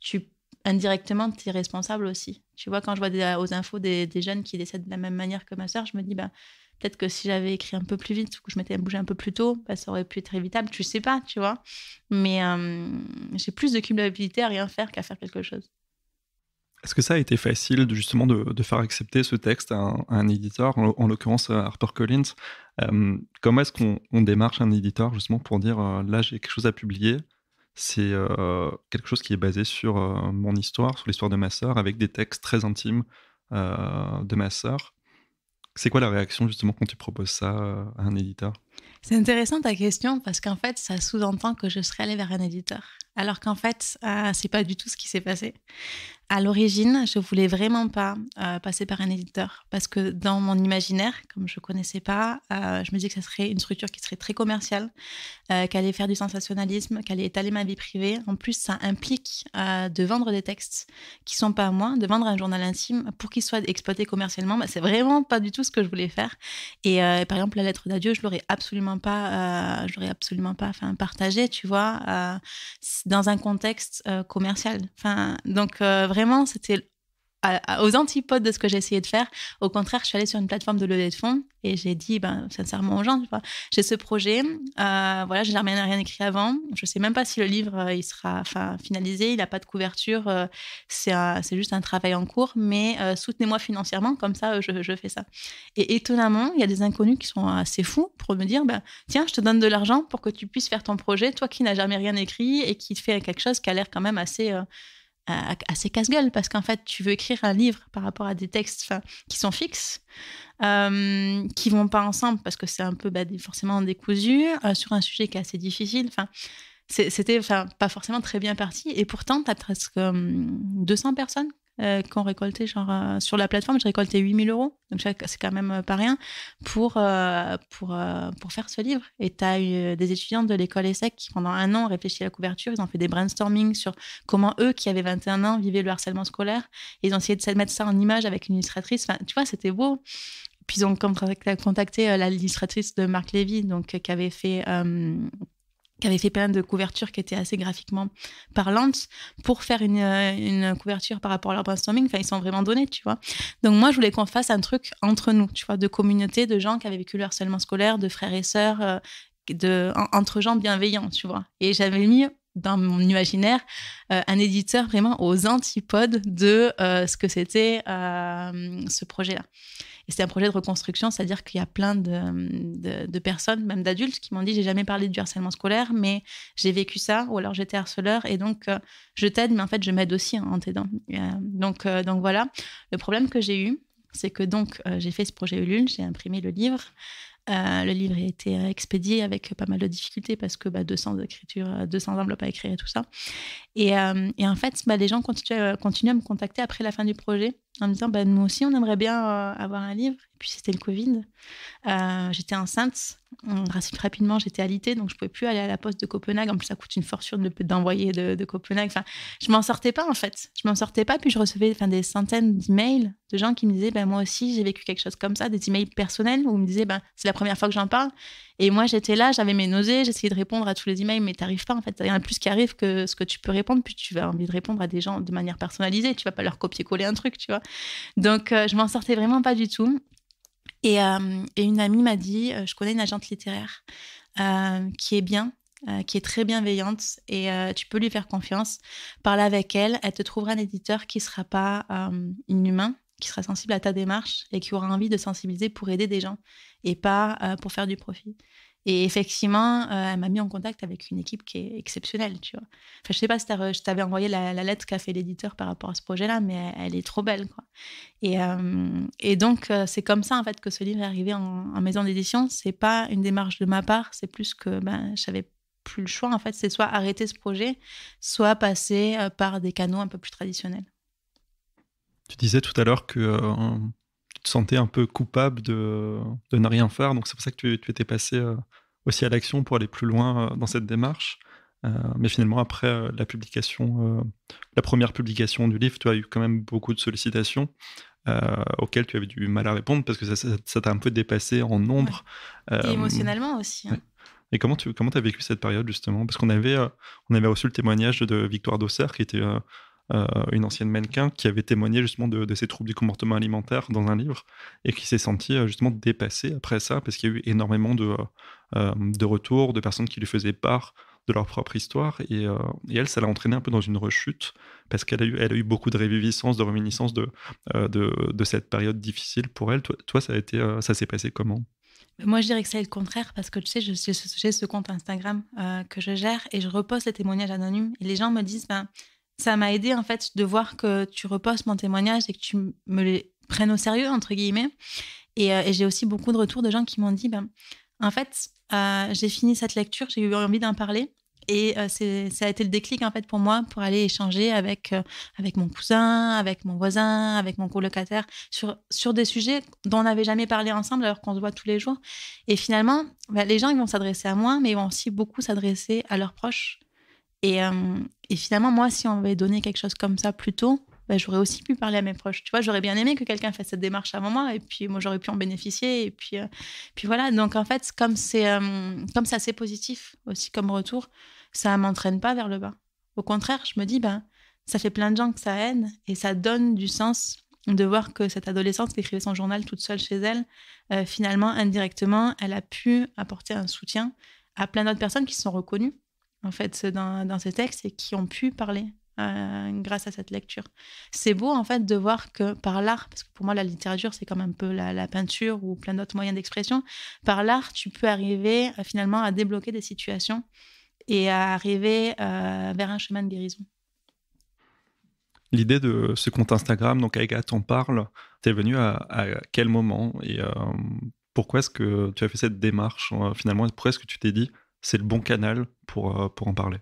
tu indirectement tu es responsable aussi tu vois quand je vois aux infos des, jeunes qui décèdent de la même manière que ma sœur je me dis ben peut-être que si j'avais écrit un peu plus vite ou que je m'étais bougé un peu plus tôt ben, ça aurait pu être évitable tu sais pas tu vois mais euh, j'ai plus de culpabilité à rien faire qu'à faire quelque chose est-ce que ça a été facile de, justement de, faire accepter ce texte à un, éditeur, en, l'occurrence à euh, HarperCollins euh, Comment est-ce qu'on démarche un éditeur justement pour dire euh, là j'ai quelque chose à publier C'est euh, quelque chose qui est basé sur mon histoire, sur l'histoire de ma sœur, avec des textes très intimes de ma sœur. C'est quoi la réaction justement quand tu proposes ça à un éditeur C'est intéressant ta question parce qu'en fait ça sous-entend que je serais allée vers un éditeur alors qu'en fait, ah, c'est pas du tout ce qui s'est passé. À l'origine, je voulais vraiment pas euh, passer par un éditeur parce que dans mon imaginaire, comme je connaissais pas, euh, je me disais que ça serait une structure qui serait très commerciale, euh, qu'elle allait faire du sensationnalisme, qu'elle allait étaler ma vie privée. En plus, ça implique de vendre des textes qui sont pas à moi, de vendre un journal intime pour qu'il soit exploité commercialement. Bah, c'est vraiment pas du tout ce que je voulais faire. Et par exemple, la lettre d'adieu, je l'aurais absolument pas, je l'aurais absolument pas, enfin, partagée, tu vois, dans un contexte commercial. Enfin, donc vraiment, c'était aux antipodes de ce que j'essayais de faire. Au contraire, je suis allée sur une plateforme de levée de fonds et j'ai dit, ben, sincèrement aux gens, j'ai ce projet, euh, voilà, je n'ai rien, rien écrit avant, je ne sais même pas si le livre euh, il sera finalisé, il n'a pas de couverture, euh, c'est juste un travail en cours, mais soutenez-moi financièrement, comme ça je, fais ça. Et étonnamment, il y a des inconnus qui sont assez fous pour me dire, ben, tiens, je te donne de l'argent pour que tu puisses faire ton projet, toi qui n'as jamais rien écrit et qui fais quelque chose qui a l'air quand même assez assez casse-gueule parce qu'en fait, tu veux écrire un livre par rapport à des textes qui sont fixes, euh, qui vont pas ensemble parce que c'est un peu bah, forcément décousu euh, sur un sujet qui est assez difficile. Enfin, c'était pas forcément très bien parti et pourtant, tu as presque 200 euh, personnes euh, qu'on récoltait genre euh, sur la plateforme, j'ai récolté 8000 euros, donc c'est quand même euh, pas rien pour pour pour faire ce livre. Et tu as eu des étudiants de l'école ESSEC qui pendant un an ont réfléchi à la couverture, ils ont fait des brainstorming sur comment eux qui avaient 21 ans vivaient le harcèlement scolaire, et ils ont essayé de mettre ça en image avec une illustratrice. Enfin, tu vois, c'était beau. Puis ils ont contacté, l'illustratrice de Marc Lévy, donc qui avait fait qui avait fait plein de couvertures qui étaient assez graphiquement parlantes pour faire une, euh, une couverture par rapport à leur brainstorming. Enfin, ils sont vraiment donnés, tu vois. Donc, moi, je voulais qu'on fasse un truc entre nous, tu vois, de communauté, de gens qui avaient vécu le harcèlement scolaire, de frères et sœurs, euh, de, entre gens bienveillants, tu vois. Et j'avais mis dans mon imaginaire euh, un éditeur vraiment aux antipodes de ce que c'était ce projet-là c'est un projet de reconstruction, c'est-à-dire qu'il y a plein de, personnes, même d'adultes, qui m'ont dit j'ai jamais parlé du harcèlement scolaire, mais j'ai vécu ça, ou alors j'étais harceleur, et donc euh, je t'aide, mais en fait je m'aide aussi hein, en t'aidant. Euh, donc, euh, donc voilà. Le problème que j'ai eu, c'est que donc j'ai fait ce projet Ulule, j'ai imprimé le livre. le livre a été expédié avec pas mal de difficultés parce que bah, 200 écritures, 200 enveloppes à écrire et tout ça. Et, en fait, bah, les gens continuent à me contacter après la fin du projet en me disant bah, nous aussi on aimerait bien euh, avoir un livre et puis c'était le Covid euh, j'étais enceinte On rapidement j'étais alitée donc je pouvais plus aller à la poste de Copenhague en plus ça coûte une fortune d'envoyer de, de, de, Copenhague enfin je m'en sortais pas en fait je m'en sortais pas puis je recevais enfin, des centaines d'emails de gens qui me disaient ben moi aussi j'ai vécu quelque chose comme ça des emails personnels où ils me disaient bah, c'est la première fois que j'en parle et moi, j'étais là, j'avais mes nausées, j'essayais de répondre à tous les emails, mais t'arrives pas en fait. Il y en a plus qui arrivent que ce que tu peux répondre, puis tu vas envie de répondre à des gens de manière personnalisée. Tu vas pas leur copier-coller un truc, tu vois. Donc, euh, je m'en sortais vraiment pas du tout. Et, euh, une amie m'a dit, euh, je connais une agente littéraire qui est bien, qui est très bienveillante et tu peux lui faire confiance. Parle avec elle, elle te trouvera un éditeur qui sera pas inhumain, qui sera sensible à ta démarche et qui aura envie de sensibiliser pour aider des gens et pas euh, pour faire du profit. Et effectivement, euh, elle m'a mis en contact avec une équipe qui est exceptionnelle, tu vois. Enfin, je sais pas si je t'avais envoyé la, lettre qu'a fait l'éditeur par rapport à ce projet-là, mais elle, est trop belle, quoi. Et, euh, donc, c'est comme ça, en fait, que ce livre est arrivé en, maison d'édition. C'est pas une démarche de ma part, c'est plus que ben, je n'avais plus le choix, en fait. C'est soit arrêter ce projet, soit passer par des canaux un peu plus traditionnels. Tu disais tout à l'heure que euh, tu te sentais un peu coupable de, ne rien faire, donc c'est pour ça que tu, étais passé euh, aussi à l'action pour aller plus loin euh, dans cette démarche. mais finalement, après la publication, la première publication du livre, tu as eu quand même beaucoup de sollicitations. auxquelles tu avais du mal à répondre parce que ça t'a un peu dépassé en nombre. Et émotionnellement aussi. Hein. Et comment tu comment as vécu cette période justement Parce qu'on avait, on avait reçu le témoignage de Victoire Dosser qui était euh, une ancienne mannequin qui avait témoigné justement de, ses troubles du comportement alimentaire dans un livre et qui s'est sentie euh, justement dépassée après ça parce qu'il y a eu énormément de, euh, de retours, de personnes qui lui faisaient part de leur propre histoire et, et elle, ça l'a entraînée un peu dans une rechute parce qu'elle a eu, elle a eu beaucoup de réviviscence, de reminiscence de, de, cette période difficile pour elle. Toi, ça a été, ça s'est passé comment moi, je dirais que c'est le contraire parce que tu sais, j'ai ce compte Instagram que je gère et je repose les témoignages anonymes et les gens me disent ben, ça m'a aidé en fait de voir que tu reposes mon témoignage et que tu me les prennes au sérieux entre guillemets. Euh, et, j'ai aussi beaucoup de retours de gens qui m'ont dit, ben, en fait, euh, j'ai fini cette lecture, j'ai eu envie d'en parler. Et euh, ça a été le déclic en fait pour moi pour aller échanger avec, avec mon cousin, avec mon voisin, avec mon colocataire sur, sur des sujets dont on n'avait jamais parlé ensemble alors qu'on se voit tous les jours. Et finalement, ben, les gens vont s'adresser à moi, mais ils vont aussi beaucoup s'adresser à leurs proches. Et, et finalement, moi, si on m'avait donné quelque chose comme ça plus tôt, ben, j'aurais aussi pu parler à mes proches. Tu vois, j'aurais bien aimé que quelqu'un fasse cette démarche avant moi, et puis moi, j'aurais pu en bénéficier. Et puis, euh, puis voilà. Donc, en fait, comme c'est euh, c'est positif aussi comme retour, ça ne m'entraîne pas vers le bas. Au contraire, je me dis, ben, ça fait plein de gens que ça aide, et ça donne du sens de voir que cette adolescente qui écrivait son journal toute seule chez elle, euh, finalement, indirectement, elle a pu apporter un soutien à plein d'autres personnes qui se sont reconnues en fait, dans, dans, textes textes et qui ont pu parler euh, grâce à cette lecture. C'est beau, en fait, de voir que par l'art, parce que pour moi, la littérature, c'est comme un peu la, peinture ou plein d'autres moyens d'expression, par l'art, tu peux arriver euh, finalement à débloquer des situations et à arriver euh, vers un chemin de guérison. L'idée de ce compte Instagram, donc avec Agathe en parle, t'es venue à, à, quel moment et pourquoi est-ce que tu as fait cette démarche finalement Pourquoi est-ce que tu t'es dit c'est le bon canal pour, euh, pour en parler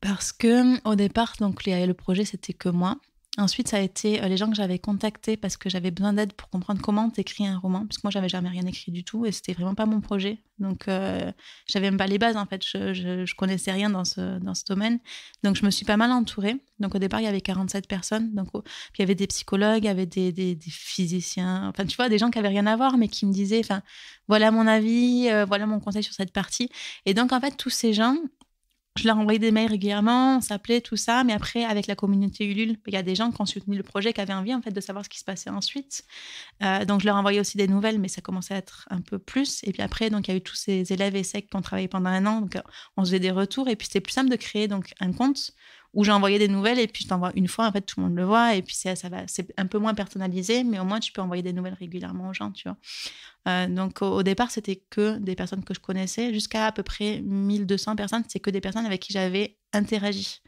Parce que au départ, donc, le projet, c'était que moi. Ensuite, ça a été euh, les gens que j'avais contactés parce que j'avais besoin d'aide pour comprendre comment t'écris un roman, parce que moi, j'avais jamais rien écrit du tout et c'était vraiment pas mon projet. Donc, euh, j'avais même pas les bases en fait, je, je, connaissais rien dans ce, dans ce domaine. Donc, je me suis pas mal entourée. Donc, au départ, il y avait 47 personnes. Donc, il y avait des psychologues, il y avait des, des, physiciens, enfin, tu vois, des gens qui avaient rien à voir mais qui me disaient, enfin, voilà mon avis, euh, voilà mon conseil sur cette partie. Et donc, en fait, tous ces gens, je leur envoyais des mails régulièrement, on s'appelait, tout ça. Mais après, avec la communauté Ulule, il y a des gens qui ont soutenu le projet, qui avaient envie en fait de savoir ce qui se passait ensuite. Euh, donc, je leur envoyais aussi des nouvelles, mais ça commençait à être un peu plus. Et puis après, donc, il y a eu tous ces élèves et secs qui ont travaillé pendant un an. Donc, euh, on se faisait des retours. Et puis, c'était plus simple de créer donc un compte où j'ai envoyé des nouvelles et puis je t'envoie une fois, en fait, tout le monde le voit et puis ça, ça va, c'est un peu moins personnalisé, mais au moins tu peux envoyer des nouvelles régulièrement aux gens, tu vois. Euh, donc au, départ, c'était que des personnes que je connaissais, jusqu'à à peu près 1200 personnes, c'est que des personnes avec qui j'avais interagi.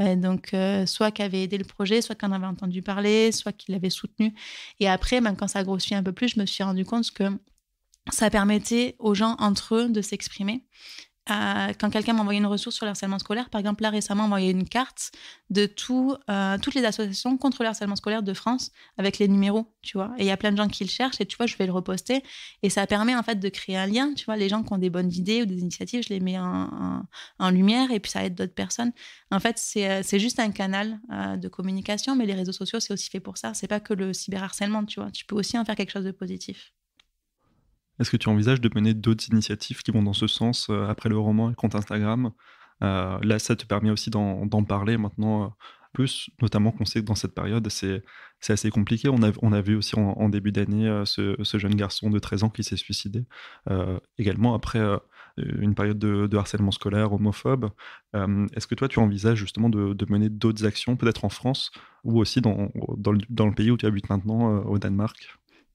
Euh, donc euh, soit qui avaient aidé le projet, soit qui en avaient entendu parler, soit qui l'avaient soutenu. Et après, même ben, quand ça grossit un peu plus, je me suis rendu compte que ça permettait aux gens entre eux de s'exprimer quand quelqu'un envoyé une ressource sur le harcèlement scolaire, par exemple, là récemment, on envoyé une carte de euh, toutes les associations contre le harcèlement scolaire de France avec les numéros, tu vois. Et il y a plein de gens qui le cherchent et tu vois, je vais le reposter. Et ça permet en fait de créer un lien, tu vois. Les gens qui ont des bonnes idées ou des initiatives, je les mets en, lumière et puis ça aide d'autres personnes. En fait, c'est euh, juste un canal euh, de communication, mais les réseaux sociaux, c'est aussi fait pour ça. C'est pas que le cyberharcèlement, tu vois. Tu peux aussi en faire quelque chose de positif. Est-ce que tu envisages de mener d'autres initiatives qui vont dans ce sens euh, après le roman et compte Instagram euh, Là, ça te permet aussi d'en parler maintenant euh, plus, notamment qu'on sait que dans cette période, c'est assez compliqué. On a, vu aussi en, début d'année ce, jeune garçon de 13 ans qui s'est suicidé, également après une période de, harcèlement scolaire homophobe. Est-ce que toi, tu envisages justement de, mener d'autres actions, peut-être en France ou aussi dans, le, pays où tu habites maintenant, au Danemark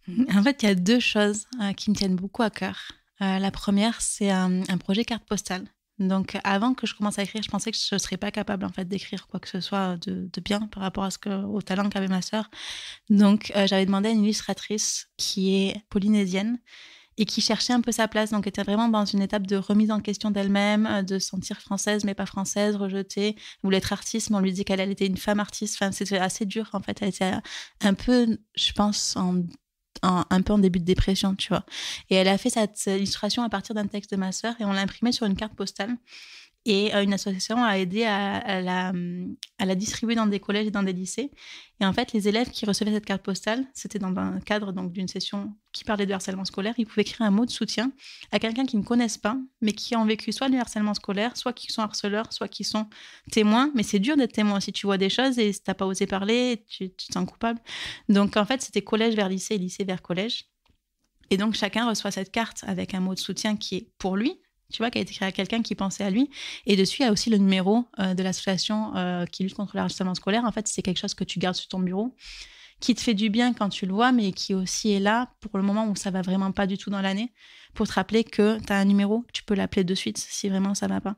<laughs> En fait, il y a deux choses euh, qui me tiennent beaucoup à cœur. Euh, la première, c'est un, projet carte postale. Donc, avant que je commence à écrire, je pensais que je ne serais pas capable en fait d'écrire quoi que ce soit de, bien par rapport à ce que, au talent qu'avait ma sœur. Donc, euh, j'avais demandé à une illustratrice qui est polynésienne et qui cherchait un peu sa place, donc était vraiment dans une étape de remise en question d'elle-même, de sentir française mais pas française, rejetée, voulait être artiste, mais on lui dit qu'elle était une femme artiste. Enfin, c'était assez dur en fait. Elle était un peu, je pense, en un, peu en début de dépression, tu vois. Et elle a fait cette illustration à partir d'un texte de ma sœur et on l'a imprimé sur une carte postale. Et euh, une association a aidé à, la, à, la, distribuer dans des collèges et dans des lycées. Et en fait, les élèves qui recevaient cette carte postale, c'était dans un cadre donc d'une session qui parlait de harcèlement scolaire, ils pouvaient écrire un mot de soutien à quelqu'un qu'ils ne connaissent pas, mais qui ont vécu soit du harcèlement scolaire, soit qui sont harceleurs, soit qui sont témoins. Mais c'est dur d'être témoin si tu vois des choses et si n'as pas osé parler, tu, te sens coupable. Donc en fait, c'était collège vers lycée et lycée vers collège. Et donc chacun reçoit cette carte avec un mot de soutien qui est pour lui, tu vois, qui a été créé à quelqu'un qui pensait à lui. Et dessus, il y a aussi le numéro euh, de l'association euh, qui lutte contre l'arrestement scolaire. En fait, c'est quelque chose que tu gardes sur ton bureau qui te fait du bien quand tu le vois, mais qui aussi est là pour le moment où ça va vraiment pas du tout dans l'année, pour te rappeler que tu as un numéro, tu peux l'appeler de suite si vraiment ça va pas.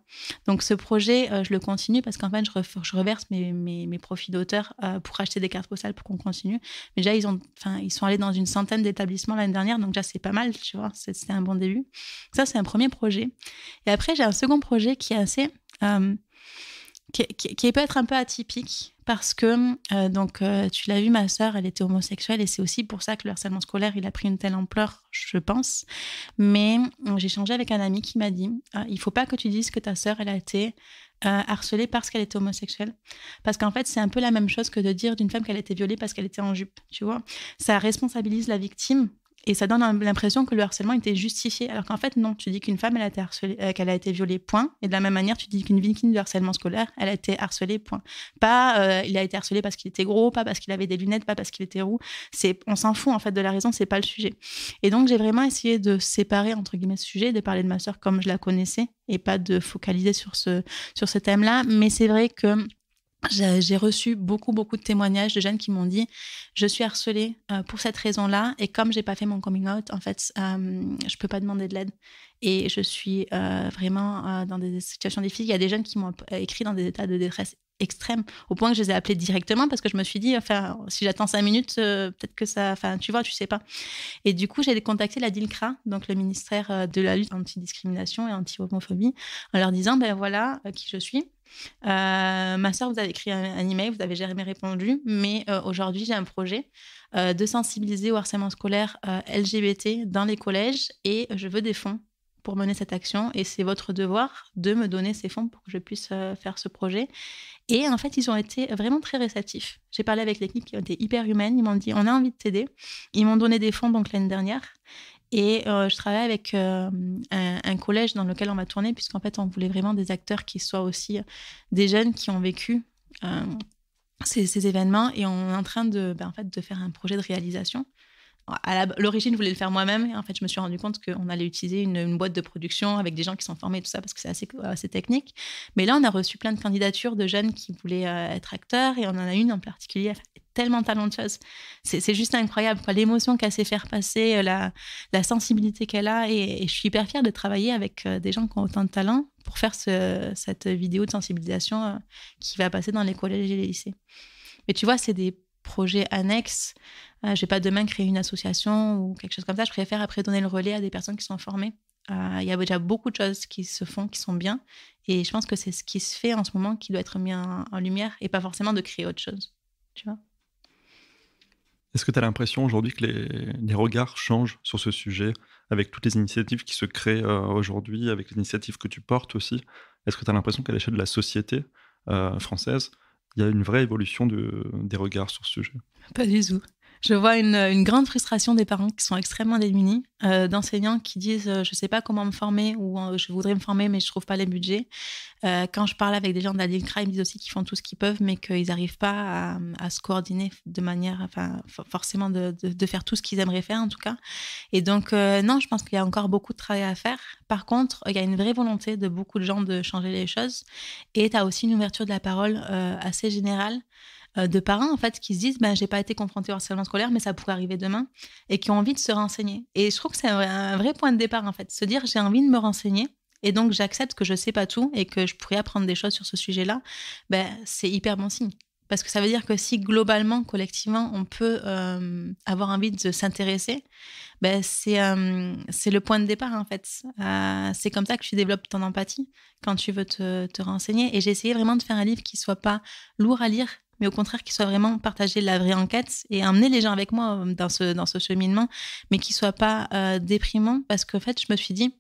Donc ce projet, euh, je le continue parce qu'en fait, je, je, reverse mes, mes, profits d'auteur euh, pour acheter des cartes postales pour qu'on continue. Mais déjà, ils, ont, ils sont allés dans une centaine d'établissements l'année dernière, donc déjà, c'est pas mal, tu vois, c'était un bon début. Ça, c'est un premier projet. Et après, j'ai un second projet qui est assez... Euh, qui, peut être un peu atypique parce que, euh, donc, euh, tu l'as vu, ma sœur, elle était homosexuelle et c'est aussi pour ça que le harcèlement scolaire, il a pris une telle ampleur, je pense. Mais euh, j'ai changé avec un ami qui m'a dit, il ah, il faut pas que tu dises que ta sœur, elle a été harcelée parce qu'elle était homosexuelle. Parce qu'en fait, c'est un peu la même chose que de dire d'une femme qu'elle était violée parce qu'elle était en jupe, tu vois. Ça responsabilise la victime et ça donne l'impression que le harcèlement était justifié, alors qu'en fait, non. Tu dis qu'une femme, elle a été harcelée, euh, qu'elle a été violée, point. Et de la même manière, tu dis qu'une victime de harcèlement scolaire, elle a été harcelée, point. Pas, euh, il a été harcelé parce qu'il était gros, pas parce qu'il avait des lunettes, pas parce qu'il était roux. C'est, on s'en fout en fait de la raison, c'est pas le sujet. Et donc, j'ai vraiment essayé de séparer entre guillemets ce sujet, de parler de ma sœur comme je la connaissais, et pas de focaliser sur ce sur ce thème-là. Mais c'est vrai que j'ai reçu beaucoup, beaucoup de témoignages de jeunes qui m'ont dit Je suis harcelée euh, pour cette raison-là, et comme je n'ai pas fait mon coming out, en fait, je euh, je peux pas demander de l'aide. Et je suis euh, vraiment dans des situations difficiles. Il y a des jeunes qui m'ont écrit dans des états de détresse extrême, au point que je les ai appelés directement parce que je me suis dit, enfin, si j'attends cinq minutes, peut-être que ça, enfin, tu vois, tu sais pas. Et du coup, j'ai contacté la DILCRA, donc le ministère de la lutte anti-discrimination et anti-homophobie, en leur disant, ben voilà qui je suis. Euh, ma soeur, vous avez écrit un, email, vous avez jamais répondu, mais euh, aujourd'hui, j'ai un projet euh, de sensibiliser au harcèlement scolaire LGBT dans les collèges et je veux des fonds pour mener cette action et c'est votre devoir de me donner ces fonds pour que je puisse faire ce projet. Et en fait, ils ont été vraiment très réceptifs. J'ai parlé avec l'équipe qui ont été hyper humaine, ils m'ont dit on a envie de t'aider. Ils m'ont donné des fonds donc l'année dernière et euh, je travaille avec euh, un, collège dans lequel on va tourner, puisqu'en fait, on voulait vraiment des acteurs qui soient aussi euh, des jeunes qui ont vécu ces, événements. Et on est en train de, ben, en fait, de faire un projet de réalisation. À l'origine, je voulais le faire moi-même. Et en fait, je me suis rendu compte qu'on allait utiliser une, boîte de production avec des gens qui sont formés, et tout ça, parce que c'est assez, assez, technique. Mais là, on a reçu plein de candidatures de jeunes qui voulaient être acteurs. Et on en a une en particulier tellement talentueuse. C'est juste incroyable, L'émotion qu'elle sait faire passer, euh, la, sensibilité qu'elle a. Et, je suis hyper fière de travailler avec euh, des gens qui ont autant de talent pour faire ce, cette vidéo de sensibilisation euh, qui va passer dans les collèges et les lycées. Mais tu vois, c'est des projets annexes. Je je vais pas demain créer une association ou quelque chose comme ça. Je préfère après donner le relais à des personnes qui sont formées. Il y a déjà beaucoup de choses qui se font, qui sont bien. Et je pense que c'est ce qui se fait en ce moment qui doit être mis en lumière et pas forcément de créer autre chose. Tu vois est-ce que tu as l'impression aujourd'hui que les, regards changent sur ce sujet avec toutes les initiatives qui se créent euh, aujourd'hui, avec les initiatives que tu portes aussi Est-ce que tu as l'impression qu'à l'échelle de la société euh, française, il y a une vraie évolution des regards sur ce sujet Pas du tout je vois une, grande frustration des parents qui sont extrêmement démunis, euh, d'enseignants qui disent euh, je ne sais pas comment me former ou euh, je voudrais me former mais je trouve pas les budgets. quand je parle avec des gens d'Adil Crime, ils disent aussi qu'ils font tout ce qu'ils peuvent mais qu'ils n'arrivent pas à, se coordonner de manière, enfin forcément de, faire tout ce qu'ils aimeraient faire en tout cas. Et donc non, je pense qu'il y a encore beaucoup de travail à faire. Par contre, il y a une vraie volonté de beaucoup de gens de changer les choses et tu as aussi une ouverture de la parole assez générale. Euh, de parents en fait qui se disent ben j'ai pas été confronté au harcèlement scolaire mais ça pourrait arriver demain et qui ont envie de se renseigner et je trouve que c'est un vrai point de départ en fait se dire j'ai envie de me renseigner et donc j'accepte que je sais pas tout et que je pourrais apprendre des choses sur ce sujet-là ben c'est hyper bon signe parce que ça veut dire que si globalement, collectivement, on peut euh, avoir envie de s'intéresser, ben c'est euh, c'est le point de départ en fait. c'est comme ça que tu développes ton empathie quand tu veux te, te renseigner. Et j'ai essayé vraiment de faire un livre qui soit pas lourd à lire, mais au contraire qu'il soit vraiment partager la vraie enquête et emmener les gens avec moi euh, dans ce, dans ce cheminement, mais qui soit pas euh, déprimant parce qu'en fait, je me suis dit,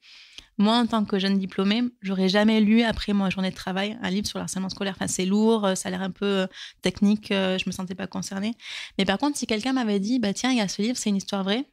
moi, en tant que jeune diplômée, j'aurais jamais lu après ma journée de travail un livre sur l'harcèlement scolaire. Enfin, c'est lourd, euh, ça a l'air un peu technique, je me sentais pas concernée. Mais par contre, si quelqu'un m'avait dit, bah tiens, il y a ce livre, c'est une histoire vraie,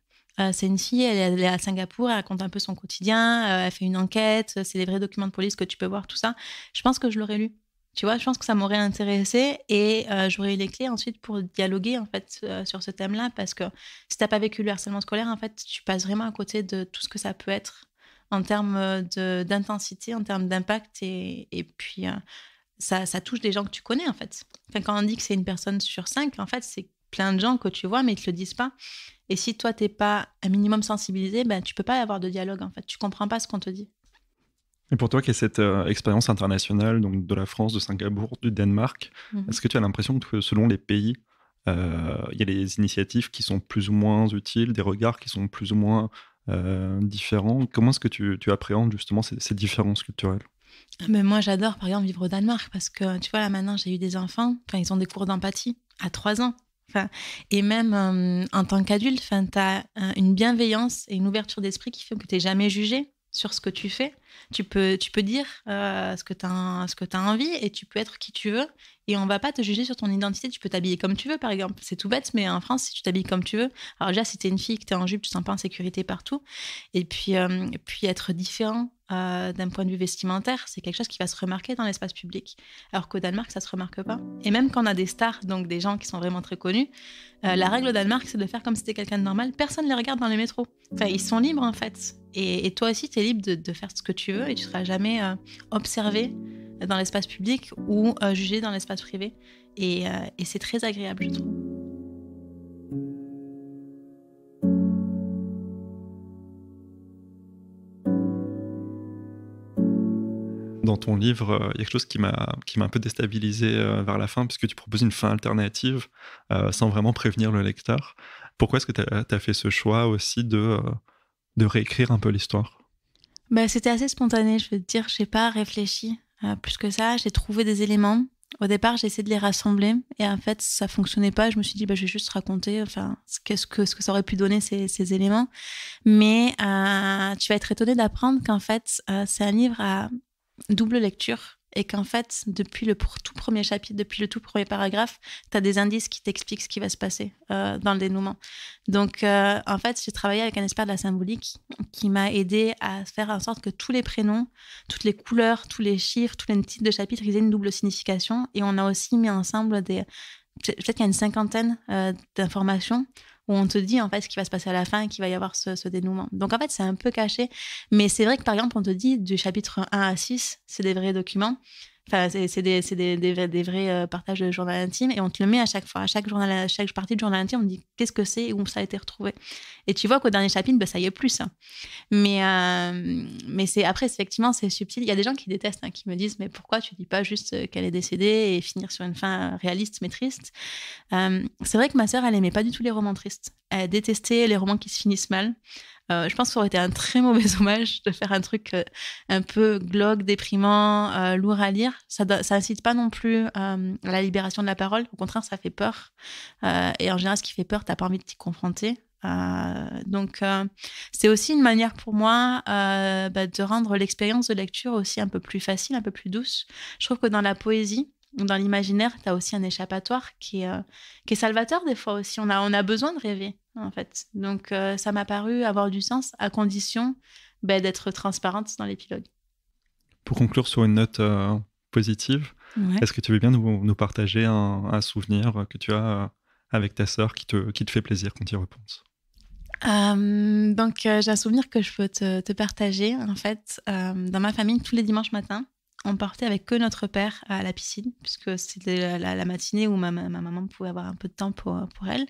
c'est une fille, elle, est à Singapour, elle raconte un peu son quotidien, elle fait une enquête, c'est les vrais documents de police que tu peux voir, tout ça. Je pense que je l'aurais lu. Tu vois, je pense que ça m'aurait intéressé et euh, j'aurais eu les clés ensuite pour dialoguer en fait euh, sur ce thème-là parce que si tu t'as pas vécu le harcèlement scolaire, en fait, tu passes vraiment à côté de tout ce que ça peut être en termes euh, d'intensité, en termes d'impact et, puis ça, touche des gens que tu connais en fait. quand on dit que c'est une personne sur cinq, en fait, c'est plein de gens que tu vois mais ils te le disent pas. Et si toi t'es pas un minimum sensibilisé, ben tu peux pas avoir de dialogue en fait. Tu comprends pas ce qu'on te dit. Et pour toi qui est cette euh, expérience internationale donc de la France, de Singapour, du Danemark, mhm. est-ce que tu as l'impression que selon les pays, euh, il y a des initiatives qui sont plus ou moins utiles, des regards qui sont plus ou moins euh, différents Comment est-ce que tu, tu, appréhendes justement ces, différences culturelles mais ah ben, moi, j'adore, par exemple, vivre au Danemark parce que, tu vois, là maintenant, j'ai eu des enfants, ils ont des cours d'empathie à 3 ans. Enfin, et même en tant qu'adulte, tu as une bienveillance et une ouverture d'esprit qui fait que tu n'es jamais jugé sur ce que tu fais. Tu peux, tu peux dire euh, ce que tu as, as, envie et tu peux être qui tu veux. Et on va pas te juger sur ton identité. Tu peux t'habiller comme tu veux, par exemple. C'est tout bête, mais en France, si tu t'habilles comme tu veux, alors déjà, si tu es une fille, que tu es en jupe, tu te sens pas en sécurité partout. Et puis, euh, et puis être différent, euh, d'un point de vue vestimentaire, c'est quelque chose qui va se remarquer dans l'espace public. Alors qu'au Danemark, ça se remarque pas. Et même quand on a des stars, donc des gens qui sont vraiment très connus, euh, la règle au Danemark, c'est de faire comme si c'était quelqu'un de normal. Personne ne les regarde dans les métros. Enfin, ils sont libres en fait. Et, toi aussi, tu es libre de, faire ce que tu veux et tu seras jamais euh, observé dans l'espace public ou jugé dans l'espace privé. et c'est très agréable, je trouve. ton livre, euh, il y a quelque chose qui m'a un peu déstabilisé euh, vers la fin, puisque tu proposes une fin alternative euh, sans vraiment prévenir le lecteur. Pourquoi est-ce que tu as, fait ce choix aussi de, de réécrire un peu l'histoire bah, C'était assez spontané, je veux dire. Je n'ai pas réfléchi plus que ça. J'ai trouvé des éléments. Au départ, j'ai essayé de les rassembler et en fait, ça fonctionnait pas. Je me suis dit, bah, je vais juste raconter enfin, ce que, ce que ça aurait pu donner ces, éléments. Mais tu vas être étonné d'apprendre qu'en fait, c'est un livre à, double lecture et qu'en fait, depuis le tout premier chapitre, depuis le tout premier paragraphe, tu as des indices qui t'expliquent ce qui va se passer euh, dans le dénouement. Donc, euh, en fait, j'ai travaillé avec un expert de la symbolique qui m'a aidé à faire en sorte que tous les prénoms, toutes les couleurs, tous les chiffres, tous les titres de chapitres, ils aient une double signification. Et on a aussi mis ensemble des... Peut-être qu'il y a une cinquantaine euh, d'informations où on te dit en fait ce qui va se passer à la fin, qu'il va y avoir ce, ce dénouement. Donc en fait, c'est un peu caché, mais c'est vrai que par exemple, on te dit du chapitre 1 à 6, c'est des vrais documents. Enfin, c'est des, des, des, vrais euh, partages de journal intime et on te le met à chaque fois, à chaque, journal, à chaque partie de journal intime, on te dit qu'est-ce que c'est et où ça a été retrouvé. Et tu vois qu'au dernier chapitre, bah, ça y est plus. Hein. Mais, euh, mais c'est après, effectivement, c'est subtil. Il y a des gens qui détestent, hein, qui me disent mais pourquoi tu dis pas juste euh, qu'elle est décédée et finir sur une fin réaliste mais triste C'est vrai que ma sœur, elle aimait pas du tout les romans tristes. Elle détestait les romans qui se finissent mal. Euh, je pense que ça aurait été un très mauvais <laughs> hommage de faire un truc euh, un peu glauque, déprimant, euh, lourd à lire. Ça, ça incite pas non plus à la libération de la parole. Au contraire, ça fait peur. et en général, ce qui fait peur, t'as pas envie de t'y confronter. Euh, donc, c'est aussi une manière pour moi euh, bah, de rendre l'expérience de lecture aussi un peu plus facile, un peu plus douce. Je trouve que dans la poésie, dans l'imaginaire, tu as aussi un échappatoire euh, qui est, salvateur des fois aussi. On a, on a besoin de rêver, en fait. Donc, euh, ça m'a paru avoir du sens, à condition ben, d'être transparente dans l'épilogue. Pour conclure sur une note euh, positive, est-ce que tu veux bien nous, partager un, souvenir que tu as avec ta sœur qui te, qui te fait plaisir quand tu y donc, j'ai un souvenir que je peux te, te partager. En fait, dans ma famille, tous les dimanches matin on partait avec que notre père à la piscine, puisque c'était la, matinée où ma, maman pouvait avoir un peu de temps pour, elle.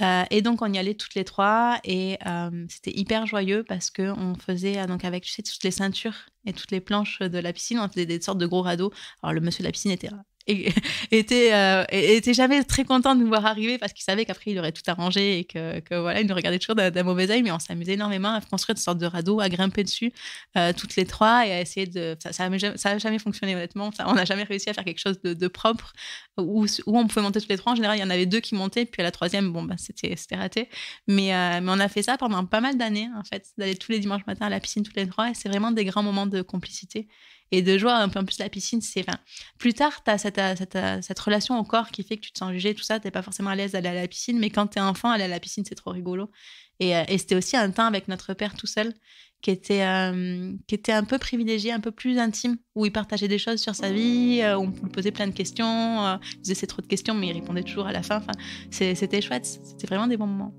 Euh, et donc, on y allait toutes les trois et euh, c'était hyper joyeux parce qu'on faisait, euh, donc avec, tu toutes les ceintures et toutes les planches de la piscine, on faisait des sortes de gros radeaux. Alors, le monsieur de la piscine était et, <laughs> était, euh, était jamais très content de nous voir arriver parce qu'il savait qu'après il aurait tout arrangé et que, que voilà, il nous regardait toujours d'un mauvais oeil, mais on s'amusait énormément à construire des sortes de radeaux, à grimper dessus euh, toutes les trois et à essayer de. Ça n'a jamais, fonctionné honnêtement, on n'a jamais réussi à faire quelque chose de, propre où, où, on pouvait monter toutes les trois. En général, il y en avait deux qui montaient, puis à la troisième, bon, bah, c'était raté. Euh, mais, on a fait ça pendant pas mal d'années en fait, d'aller tous les dimanches matin à la piscine toutes les trois et c'est vraiment des grands moments de complicité et de jouer un peu en plus la piscine. C'est, plus tard, tu as cette, relation au corps qui fait que tu te sens jugé, tout ça. Tu pas forcément à l'aise d'aller à la piscine, mais quand tu es enfant, aller à la piscine, c'est trop rigolo. Euh, et, c'était aussi un temps avec notre père tout seul qui était, euh, qui était un peu privilégié, un peu plus intime, où il partageait des choses sur sa vie, euh, où on lui posait plein de questions, il faisait trop de questions, mais il répondait toujours à la fin. Enfin, c'était chouette, c'était vraiment des bons moments.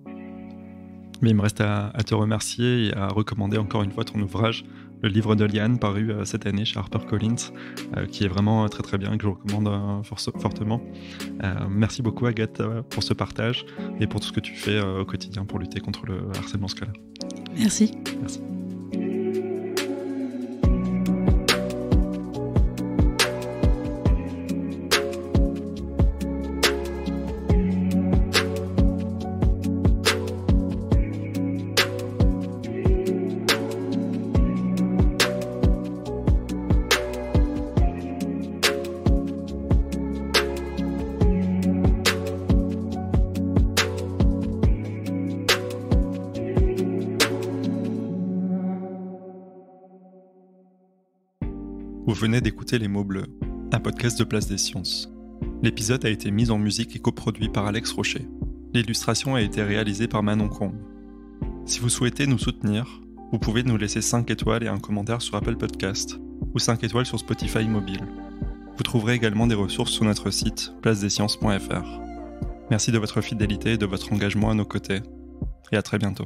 Mais il me reste à, à, te remercier et à recommander encore une fois ton ouvrage le livre de Liane paru euh, cette année chez HarperCollins, euh, qui est vraiment euh, très très bien, que je recommande fortement. merci beaucoup Agathe pour ce partage et pour tout ce que tu fais au quotidien pour lutter contre le harcèlement scolaire. Merci. merci. venez d'écouter Les mots bleus, un podcast de Place des Sciences. L'épisode a été mis en musique et coproduit par Alex Rocher. L'illustration a été réalisée par Manon Combe. Si vous souhaitez nous soutenir, vous pouvez nous laisser 5 étoiles et un commentaire sur Apple Podcast ou 5 étoiles sur Spotify mobile. Vous trouverez également des ressources sur notre site place-des-sciences.fr. Merci de votre fidélité et de votre engagement à nos côtés. Et à très bientôt.